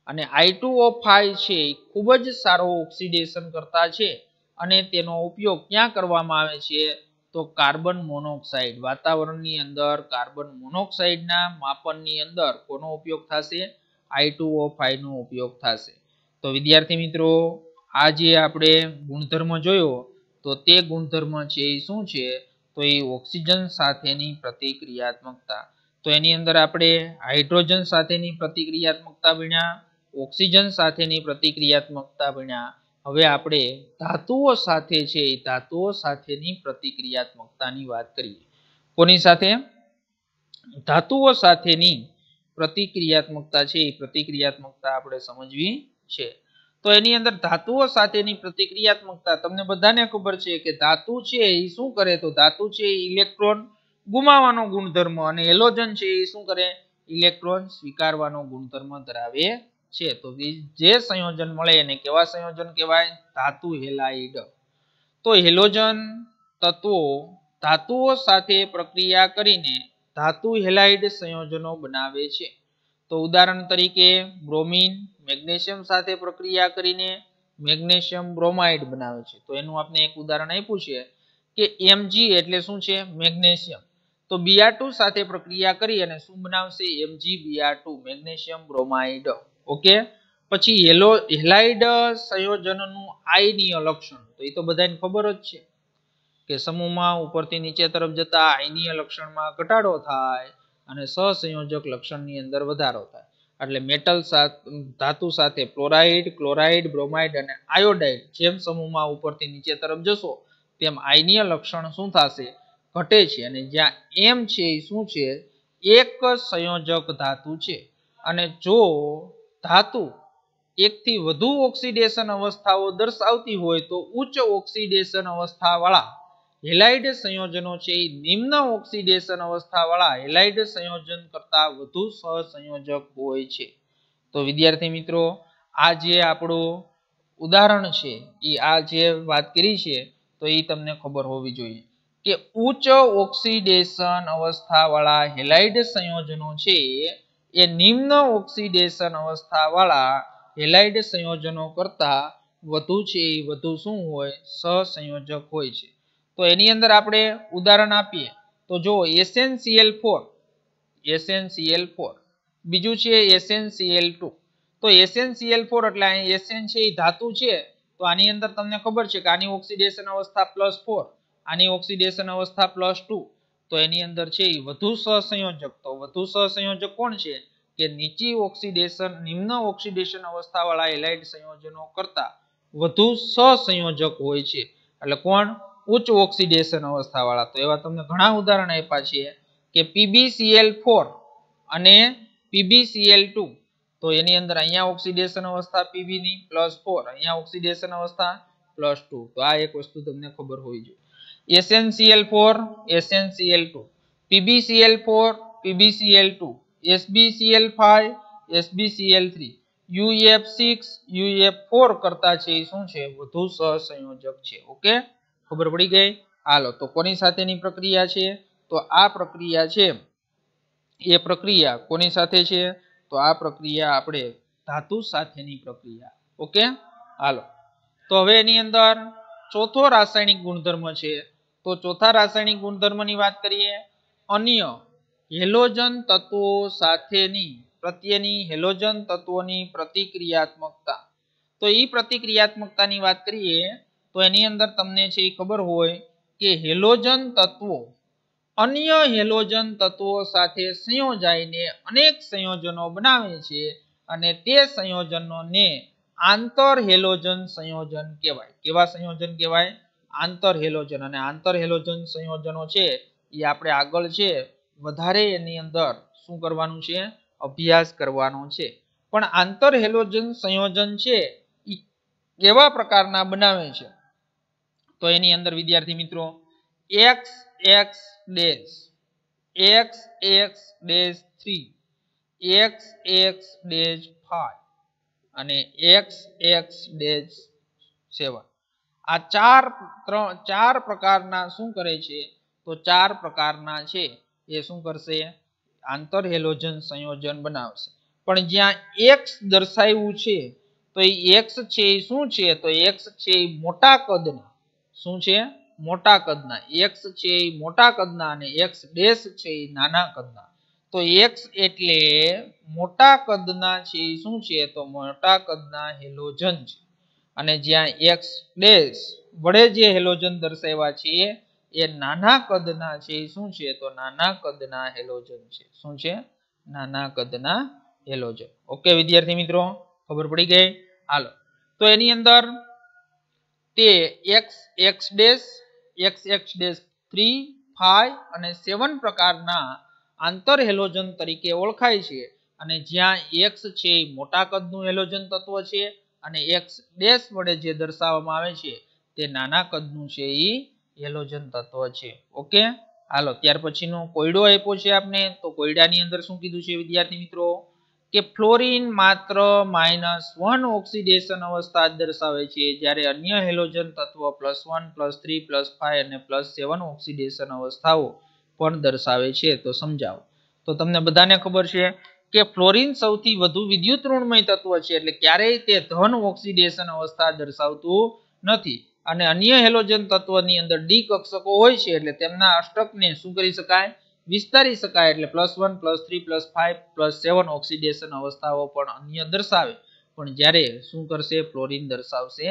અને આઈ ફાઈવ છે એ ખૂબ જ સારો ઓક્સિડેશન કરતા છે અને તેનો ઉપયોગ ક્યાં કરવામાં આવે છે તો કાર્બન મોનોક્સાઇડ વાતાવરણની અંદર કાર્બન મોનોક્સાઇડના માપનની અંદર કોનો ઉપયોગ થશે આઈ ફાઈવનો ઉપયોગ થશે તો વિદ્યાર્થી મિત્રો આ જે આપણે ગુણધર્મ જોયો તો તે ગુણધર્મ છે એ શું છે તો એ ઓક્સિજન સાથેની પ્રતિક્રિયાત્મકતા તો એની અંદર આપણે હાઇડ્રોજન સાથેની પ્રતિક્રિયાત્મકતા ભણ્યા ઓક્સિજન સાથેની પ્રતિક્રિયાત્મકતા ભણ્યા હવે આપણે ધાતુઓ સાથે છે એ ધાતુઓ સાથેની પ્રતિક્રિયાત્મકતાની વાત કરીએ કોની સાથે ધાતુઓ સાથેની પ્રતિક્રિયાત્મકતા છે એ પ્રતિક્રિયાત્મકતા આપણે સમજવી છે તો એની અંદર ધાતુઓ સાથેની પ્રતિક્રિયાત્મકતા તમને બધાને ખબર છે કે ધાતુ છે એ શું કરે તો ધાતુ છે ઇલેક્ટ્રોન ગુમાવાનો ગુણધર્મ અને એલોજન છે એ શું કરે ઇલેક્ટ્રોન સ્વીકારવાનો ગુણધર્મ ધરાવે છે તો જે સંયોજન મળે એને કેવા સંયોજન કહેવાય ધાતુ હેલાઇડ તો હેલોજન તત્વો ધાતુઓ સાથે પ્રક્રિયા કરીને ધાતુ હેલાઇડ સંયોજનો બનાવે છે તો ઉદાહરણ તરીકે બ્રોમિન મેગ્નેશિયમ સાથે પ્રક્રિયા કરીને મેગ્નેશિયમ બ્રોમાઇડ બનાવે છે તો એનું આપણે એક ઉદાહરણ આપ્યું છે કે એમજી એટલે શું છે મેગ્નેશિયમ તો Br2 સાથે પ્રક્રિયા કરી અને શું બનાવશે M G MgBr2 magnesium bromide okay પછી હેલો હેલાઇડ સંયોજનનું આયનીય લક્ષણ તો એ તો બધાને ખબર જ છે કે સમૂહમાં ઉપરથી નીચે તરફ જતા આયનીય લક્ષણમાં ઘટાડો થાય અને સહસંયોજક લક્ષણની અંદર વધારો થાય એટલે મેટલ ધાતુ સાથે ફ્લોરાઇડ ક્લોરાઇડ બ્રોમાઇડ અને આયોડાઇડ જેમ સમૂહમાં ઉપરથી નીચે તરફ જશો તેમ આયનીય લક્ષણ શું થશે ઘટે છે અને જ્યાં એમ છે એ શું છે એક સંયોજક ધાતુ છે અને જો ધાતુ એકથી વધુ ઓક્સિડેશન અવસ્થાઓ દર્શાવતી હોય તો ઉચ્ચ ઓક્સિડેશન અવસ્થાવાળા હેલાઇડ સંયોજનો છે એ નિમ્ન ઓક્સિડેશન અવસ્થાવાળા હેલાઇડ સંયોજન કરતાં વધુ સહસંયોજક હોય છે તો વિદ્યાર્થી મિત્રો આ જે આપણું ઉદાહરણ છે એ આ જે વાત કરી છે તો એ તમને ખબર હોવી જોઈએ કે ઉચ્ચ ઓક્સિડેશન અવસ્થાવાળા હેલાઇડ સંયોજનો છે એ નિમ્ન ઓક્સિડેશન અવસ્થાવાળા હેલાઇડ સંયોજનો કરતા વધુ છે એ વધુ શું હોય સહસંયોજક હોય છે તો એની અંદર આપણે ઉદાહરણ આપીએ તો જો એસએનસીએલ ફોર એસએનસીએલ ફોર બીજું છે એસએનસીએલ ટુ તો એસએનસીએલ ફોર એટલે અહીં એસએન છે એ ધાતુ છે તો આની અંદર તમને ખબર છે કે આની ઓક્સિડેશન અવસ્થા પ્લસ ફોર આની ઓક્સિડેશન અવસ્થા પ્લસ ટુ તો એની અંદર છે એ વધુ સહસંયોજક તો વધુ સહસંયોજક કોણ છે કે નીચી ઓક્સિડેશન નિમ્ન ઓક્સિડેશન અવસ્થાવાળા એલાઇડ સંયોજનો કરતા વધુ સહસંયોજક હોય છે એટલે કોણ ઉચ્ચ ઓક્સિડેશન અવસ્થાવાળા તો એવા તમને ઘણા ઉદાહરણ આપ્યા છે કે પીબીસીએલ ફોર અને પીબીસીએલ ટુ તો એની અંદર અહીંયા ઓક્સિડેશન અવસ્થા પીબીની પ્લસ ફોર અહીંયા ઓક્સિડેશન અવસ્થા પ્લસ ટુ તો આ એક વસ્તુ તમને ખબર હોવી જોઈએ SnCl4 SnCl2 PbCl4 PbCl2 SbCl5 SbCl3 UF6 e UF4 e કરતા છે એ શું છે વધુ સહસંયોજક છે ઓકે ખબર પડી ગઈ હાલો તો કોની સાથેની પ્રક્રિયા છે તો આ પ્રક્રિયા છે એ પ્રક્રિયા કોની સાથે છે તો આ પ્રક્રિયા આપણે ધાતુ સાથેની પ્રક્રિયા ઓકે હાલો તો હવે એની અંદર ચોથો રાસાયણિક ગુણધર્મ છે તો ચોથા રાસાયણિક ગુણધર્મની વાત કરીએ અન્ય હેલોજન તત્વો સાથેની પ્રત્યેની હેલોજન તત્વોની પ્રતિક્રિયાત્મકતા તો એ પ્રતિક્રિયાત્મકતાની વાત કરીએ તો એની અંદર તમને છે એ ખબર હોય કે હેલોજન તત્વો અન્ય હેલોજન તત્વો સાથે સંયોજાઈને અનેક સંયોજનો બનાવે છે અને તે સંયોજનોને આંતર હેલોજન સંયોજન કહેવાય કેવા સંયોજન કહેવાય આંતર હેલોજન અને આંતર હેલોજન સંયોજનો છે એ આપણે આગળ છે વધારે એની અંદર શું કરવાનું છે અભ્યાસ કરવાનો છે પણ આંતર હેલોજન સંયોજન છે એ કેવા પ્રકારના બનાવે છે તો એની અંદર વિદ્યાર્થી મિત્રો X X dash X X dash three X X dash five અને એક્સ એક્સ ડેશ સેવન આ ચાર ત્રણ ચાર પ્રકારના શું કરે છે તો ચાર પ્રકારના છે એ શું કરશે આંતર હેલોજન સંયોજન બનાવશે પણ જ્યાં એક્સ દર્શાવ્યું છે તો એ એક્સ છે એ શું છે તો એક્સ છે એ મોટા કદના શું છે મોટા કદના એક્સ છે એ મોટા કદના અને એક્સ ડેશ છે એ નાના કદના તો એક્સ એટલે મોટા કદના છે એ શું છે તો મોટા કદના હેલોજન છે અને જ્યાં એક્સ ડેશ વડે જે હેલોજન દર્શાવ્યા છીએ એ નાના કદના છે શું છે તો નાના કદના હેલોજન છે શું છે નાના કદના હેલોજન ઓકે વિદ્યાર્થી મિત્રો ખબર પડી ગઈ હાલો તો એની અંદર તે X X dash X X dash three five અને સેવન પ્રકારના આંતર હેલોજન તરીકે ઓળખાય છે અને જ્યાં એક્સ છે એ મોટા કદનું હેલોજન તત્વ છે અને એક્સ ડેશ વડે જે દર્શાવવામાં આવે છે તે નાના કદનું છે એ હેલોજન તત્વ છે ઓકે હાલો ત્યાર પછીનો કોયડો આપ્યો છે આપને તો કોયડાની અંદર શું કીધું છે વિદ્યાર્થી મિત્રો કે ફ્લોરિન માત્ર માઇનસ વન ઓક્સિડેશન અવસ્થા દર્શાવે છે જ્યારે અન્ય હેલોજન તત્વ plus one plus three plus five અને પ્લસ સેવન ઓક્સિડેશન અવસ્થાઓ પણ દર્શાવે છે તો સમજાવો તો તમને બધાને ખબર છે કે ફ્લોરિન સૌથી વધુ વિદ્યુત ઋણમય તત્વ છે એટલે ક્યારેય તે ધન ઓક્સિડેશન અવસ્થા દર્શાવતું નથી અને અન્ય હેલોજન તત્વની અંદર ડી કક્ષકો હોય છે એટલે તેમના અષ્ટકને શું કરી શકાય વિસ્તારી શકાય એટલે plus one plus three plus five plus seven oxidation અવસ્થાઓ પણ અન્ય દર્શાવે પણ જ્યારે શું કરશે ફ્લોરિન દર્શાવશે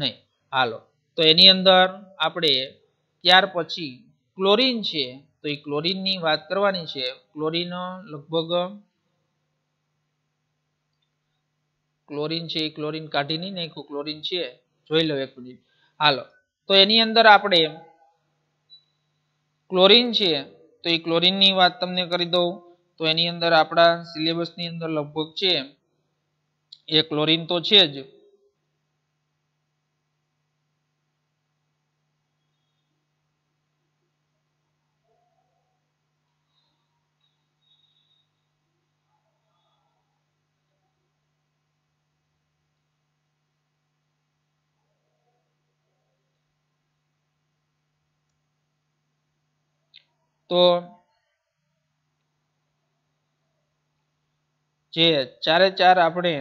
નહીં હાલો તો એની અંદર આપણે ત્યાર પછી ક્લોરિન છે તો એ ક્લોરિનની વાત કરવાની છે ક્લોરિન લગભગ ક્લોરિન છે એ ક્લોરિન કાઢી નહીં ક્લોરિન છે જોઈ લો એક મિનિટ હાલો તો એની અંદર આપણે ક્લોરિન છે તો એ ક્લોરિનની વાત તમને કરી દઉં તો એની અંદર આપણા સિલેબસની અંદર લગભગ છે એ ક્લોરિન તો છે જ તો જે ચારે ચાર આપણે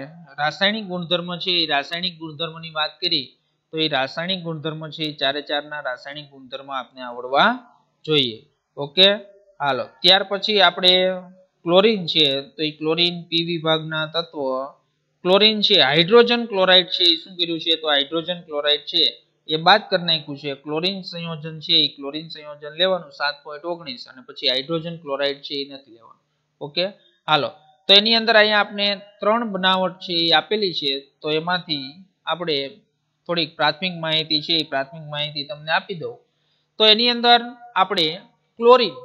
રાસાયણિક ગુણધર્મ છે એ રાસાયણિક ગુણધર્મની વાત કરી તો એ રાસાયણિક ગુણધર્મ છે એ ચારે ચારના રાસાયણિક ગુણધર્મ આપણે આવડવા જોઈએ ઓકે હાલો ત્યાર પછી આપણે ક્લોરીન છે તો એ ક્લોરીન પી વિભાગના તત્વો ક્લોરીન છે હાઇડ્રોજન ક્લોરાઇડ છે એ શું કર્યું છે તો હાઇડ્રોજન ક્લોરાઇડ છે એ બાદ કરી નાખ્યું છે ક્લોરીન સંયોજન છે એ ક્લોરીન સંયોજન લેવાનું સાત પોઈન્ટ ઓગણીસ અને પછી હાઇડ્રોજન ક્લોરાઇડ છે એ નથી લેવાનું ઓકે હાલો તો એની અંદર અહીંયા આપણે ત્રણ બનાવટ છે એ આપેલી છે તો એમાંથી આપણે થોડીક પ્રાથમિક માહિતી છે એ પ્રાથમિક માહિતી તમને આપી દઉં તો એની અંદર આપણે ક્લોરિન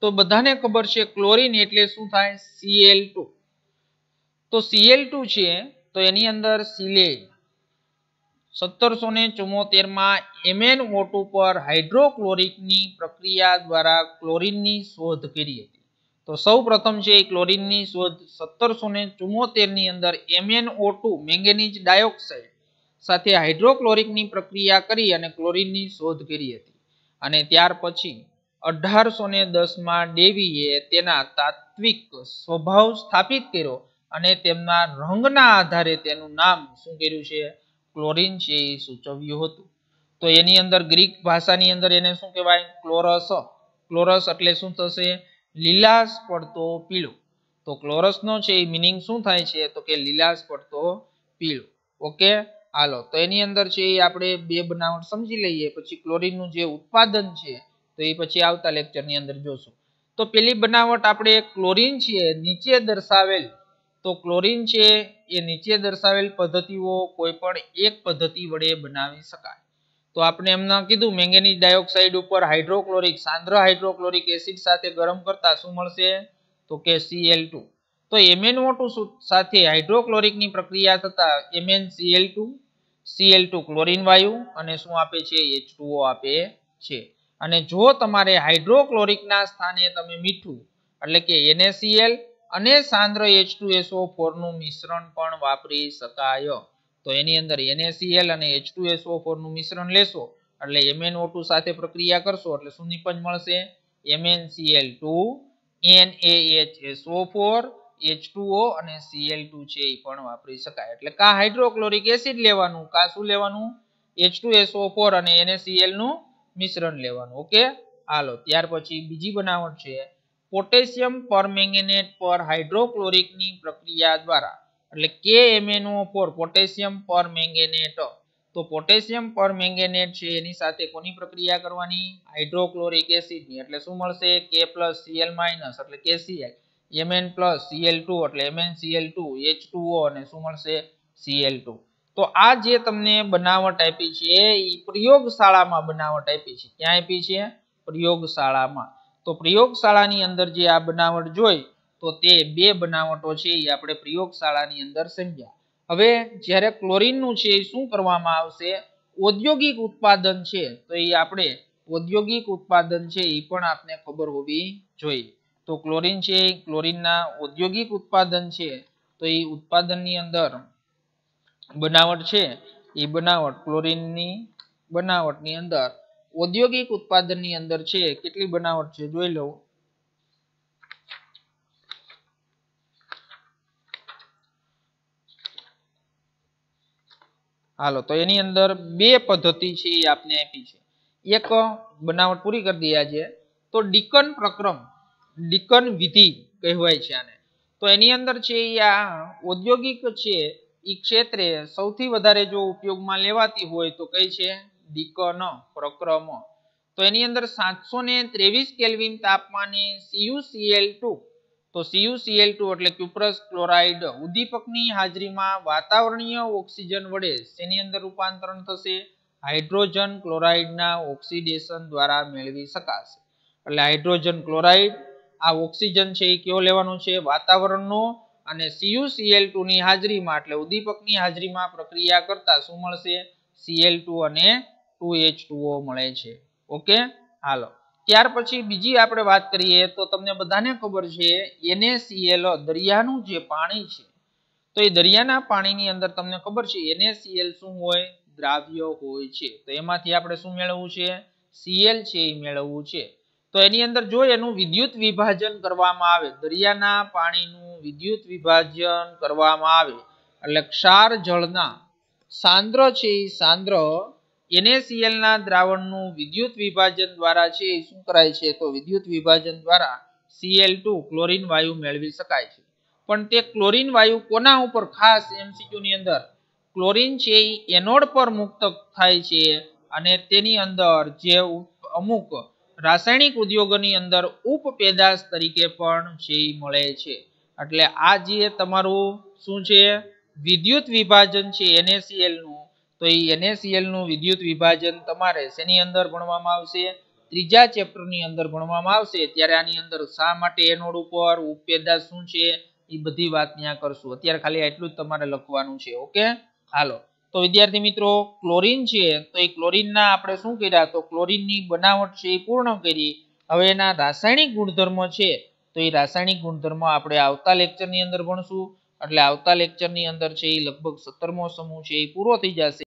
તો બધાને ખબર છે ક્લોરીન એટલે શું થાય સીએલ ટુ તો સીએલ ટુ છે તો એની અંદર સિલેટ સત્તરસો ને ચુમ્મોતેરમાં એમેન વોટ ઉપર હાઇડ્રોક્લોરિકની પ્રક્રિયા દ્વારા ક્લોરિનની શોધ કરી હતી તો સૌ પ્રથમ છે ક્લોરિનની શોધ સત્તરસો ને ચુમ્મોતેરની અંદર એમેન ઓ મેંગેનીઝ ડાયોક્સાઇડ સાથે હાઇડ્રોક્લોરિકની પ્રક્રિયા કરી અને ક્લોરિનની શોધ કરી હતી અને ત્યાર પછી અઢારસો ને દસમાં ડેવીએ તેના તાત્વિક સ્વભાવ સ્થાપિત કર્યો અને તેમના રંગના આધારે તેનું નામ શું કર્યું છે ક્લોરિન છે એ સૂચવ્યું હતું તો એની અંદર ગ્રીક ભાષાની અંદર એને શું કહેવાય ક્લોરસ ક્લોરસ એટલે શું થશે લીલાશ પડતો પીળો તો ક્લોરસનો છે એ મિનિંગ શું થાય છે તો કે લીલાશ પડતો પીળો ઓકે હાલો તો એની અંદર છે એ આપણે બે બનાવટ સમજી લઈએ પછી ક્લોરીનનું જે ઉત્પાદન છે તો એ પછી આવતા લેક્ચરની અંદર જોશું તો પેલી બનાવટ આપણે ક્લોરીન છીએ નીચે દર્શાવેલ તો ક્લોરિન છે એ નીચે દર્શાવેલ પદ્ધતિઓ કોઈ પણ એક પદ્ધતિ વડે બનાવી શકાય તો આપણે એમના કીધું મેંગેનીઝ ડાયોક્સાઇડ ઉપર હાઇડ્રોક્લોરિક સાંદ્ર હાઇડ્રોક્લોરિક એસિડ સાથે ગરમ કરતા શું મળશે તો કે સીએલ ટુ તો એમએનઓ ટુ સાથે હાઇડ્રોક્લોરિકની પ્રક્રિયા થતા MN CL two CL two chlorine વાયુ અને શું આપે છે એચ ટુઓ આપે છે અને જો તમારે હાઇડ્રોક્લોરિકના સ્થાને તમે મીઠું એટલે કે એનએસીએલ અને સાંદ્ર એચ ટુ એસ H2SO4 નું મિશ્રણ પણ વાપરી શકાય તો એની અંદર એનએસીએલ અને એચ ટુ એસ H2SO4 નું મિશ્રણ લેશો એટલે એમએન MnO2 સાથે પ્રક્રિયા કરશો એટલે શું નિપજ મળશે ટુ એન એ એચ MnCl2 NaHSO4 H2O અને સીએલ ટુ છે એ પણ વાપરી શકાય એટલે કા હાઇડ્રોક્લોરિક એસિડ લેવાનું કા શું લેવાનું H two S O four અને એનએસીએલ નું મિશ્રણ લેવાનું ઓકે હાલો ત્યાર પછી બીજી બનાવટ છે પોટેશિયમ પરમેંગેનેટ પર હાઇડ્રોક્લોરિકની પ્રક્રિયા દ્વારા એટલે કે એમએનઓ ફોર પોટેશિયમ પરમેંગેનેટ તો પોટેશિયમ પરમેંગેનેટ છે એની સાથે કોની પ્રક્રિયા કરવાની હાઇડ્રોક્લોરિક એસિડની એટલે શું મળશે કે પ્લસ સીએલ માઇનસ એટલે કે CI MN plus CL two એટલે MN CL two H two અને શું મળશે સીએલ ટુ તો આ જે તમને બનાવટ આપી છે એ પ્રયોગશાળામાં બનાવટ આપી છે ક્યાં આપી છે પ્રયોગશાળામાં તો પ્રયોગશાળાની અંદર જે આ બનાવટ જોઈ તો તે બે બનાવટો છે એ આપણે પ્રયોગશાળાની અંદર સમજ્યા હવે જ્યારે ક્લોરીનનું છે એ શું કરવામાં આવશે ઔદ્યોગિક ઉત્પાદન છે તો એ આપણે ઔદ્યોગિક ઉત્પાદન છે એ પણ આપને ખબર હોવી જોઈએ તો ક્લોરીન છે એ ક્લોરીનના ઔદ્યોગિક ઉત્પાદન છે તો એ ઉત્પાદનની અંદર બનાવટ છે એ બનાવટ ક્લોરીનની બનાવટની અંદર ઔદ્યોગિક ઉત્પાદનની અંદર છે કેટલી બનાવટ છે જોઈ લઉં હાલો તો એની અંદર બે પદ્ધતિ છે એ આપને આપી છે એક બનાવટ પૂરી કરી દીયા છે તો ડીકન પ્રક્રમ ડીકન વિધિ કહેવાય છે આને તો એની અંદર છે આ ઔદ્યોગિક છે એ ક્ષેત્રે સૌથી વધારે જો ઉપયોગમાં લેવાતી હોય તો કઈ છે દીકન પ્રક્રમ તો એની અંદર સાતસો ને ત્રેવીસ કેલ્વિન તાપમાને સીયુસીએલ ટુ તો સીયુસીએલ ટુ એટલે ક્યુપ્રસ ક્લોરાઇડ ઉદ્દીપકની હાજરીમાં વાતાવરણીય ઓક્સિજન વડે તેની અંદર રૂપાંતરણ થશે હાઇડ્રોજન ક્લોરાઇડના ઓક્સિડેશન દ્વારા મેળવી શકાશે એટલે હાઇડ્રોજન ક્લોરાઇડ આ ઓક્સિજન છે એ કયો લેવાનો છે વાતાવરણનો અને સીયુસીએલ ટુ ની હાજરીમાં એટલે ઉદ્દીપકની હાજરીમાં પ્રક્રિયા કરતા શું મળશે સીએલ ટુ અને ટુ મળે છે ઓકે હાલો ત્યાર પછી બીજી આપણે વાત કરીએ તો તમને બધાને ખબર છે એનએસીએલ દરિયાનું જે પાણી છે તો એ દરિયાના પાણીની અંદર તમને ખબર છે એનએસીએલ શું હોય દ્રાવ્ય હોય છે તો એમાંથી આપણે શું મેળવવું છે સીએલ છે એ મેળવવું છે તો એની અંદર જો એનું વિદ્યુત વિભાજન કરવામાં આવે દરિયાના પાણીનું વિદ્યુત વિભાજન કરવામાં આવે એટલે ક્ષાર જળના સાંદ્ર છે એ સાંદ્ર એનએસીએલના દ્રાવણનું વિદ્યુત વિભાજન દ્વારા છે શું કરાય છે તો વિદ્યુત વિભાજન દ્વારા સીએલ ટુ વાયુ મેળવી શકાય છે પણ તે ક્લોરિન વાયુ કોના ઉપર ખાસ એમસીક્યુની અંદર ક્લોરિન છે એનોડ પર મુક્ત થાય છે અને તેની અંદર જે અમુક રાસાયણિક ઉદ્યોગોની અંદર ઉપપેદાશ તરીકે પણ છે મળે છે એટલે આ જે તમારું શું છે વિદ્યુત વિભાજન છે NaCl નું તો એ એનએસીએલનું વિદ્યુત વિભાજન તમારે શેની અંદર ભણવામાં આવશે ત્રીજા ચેપ્ટરની અંદર ભણવામાં આવશે ત્યારે આની અંદર શા માટે એનોડ ઉપર ઉપેદા શું છે એ બધી વાત ત્યાં કરશું અત્યારે ખાલી એટલું જ તમારે લખવાનું છે ઓકે હાલો તો વિદ્યાર્થી મિત્રો ક્લોરીન છે તો એ ક્લોરીનના આપણે શું કર્યા તો ક્લોરીનની બનાવટ છે એ પૂર્ણ કરી હવે એના રાસાયણિક ગુણધર્મો છે તો એ રાસાયણિક ગુણધર્મો આપણે આવતા લેક્ચરની અંદર ભણશું એટલે આવતા લેક્ચરની અંદર છે એ લગભગ સત્તરમો સમૂહ છે એ પૂરો થઈ જશે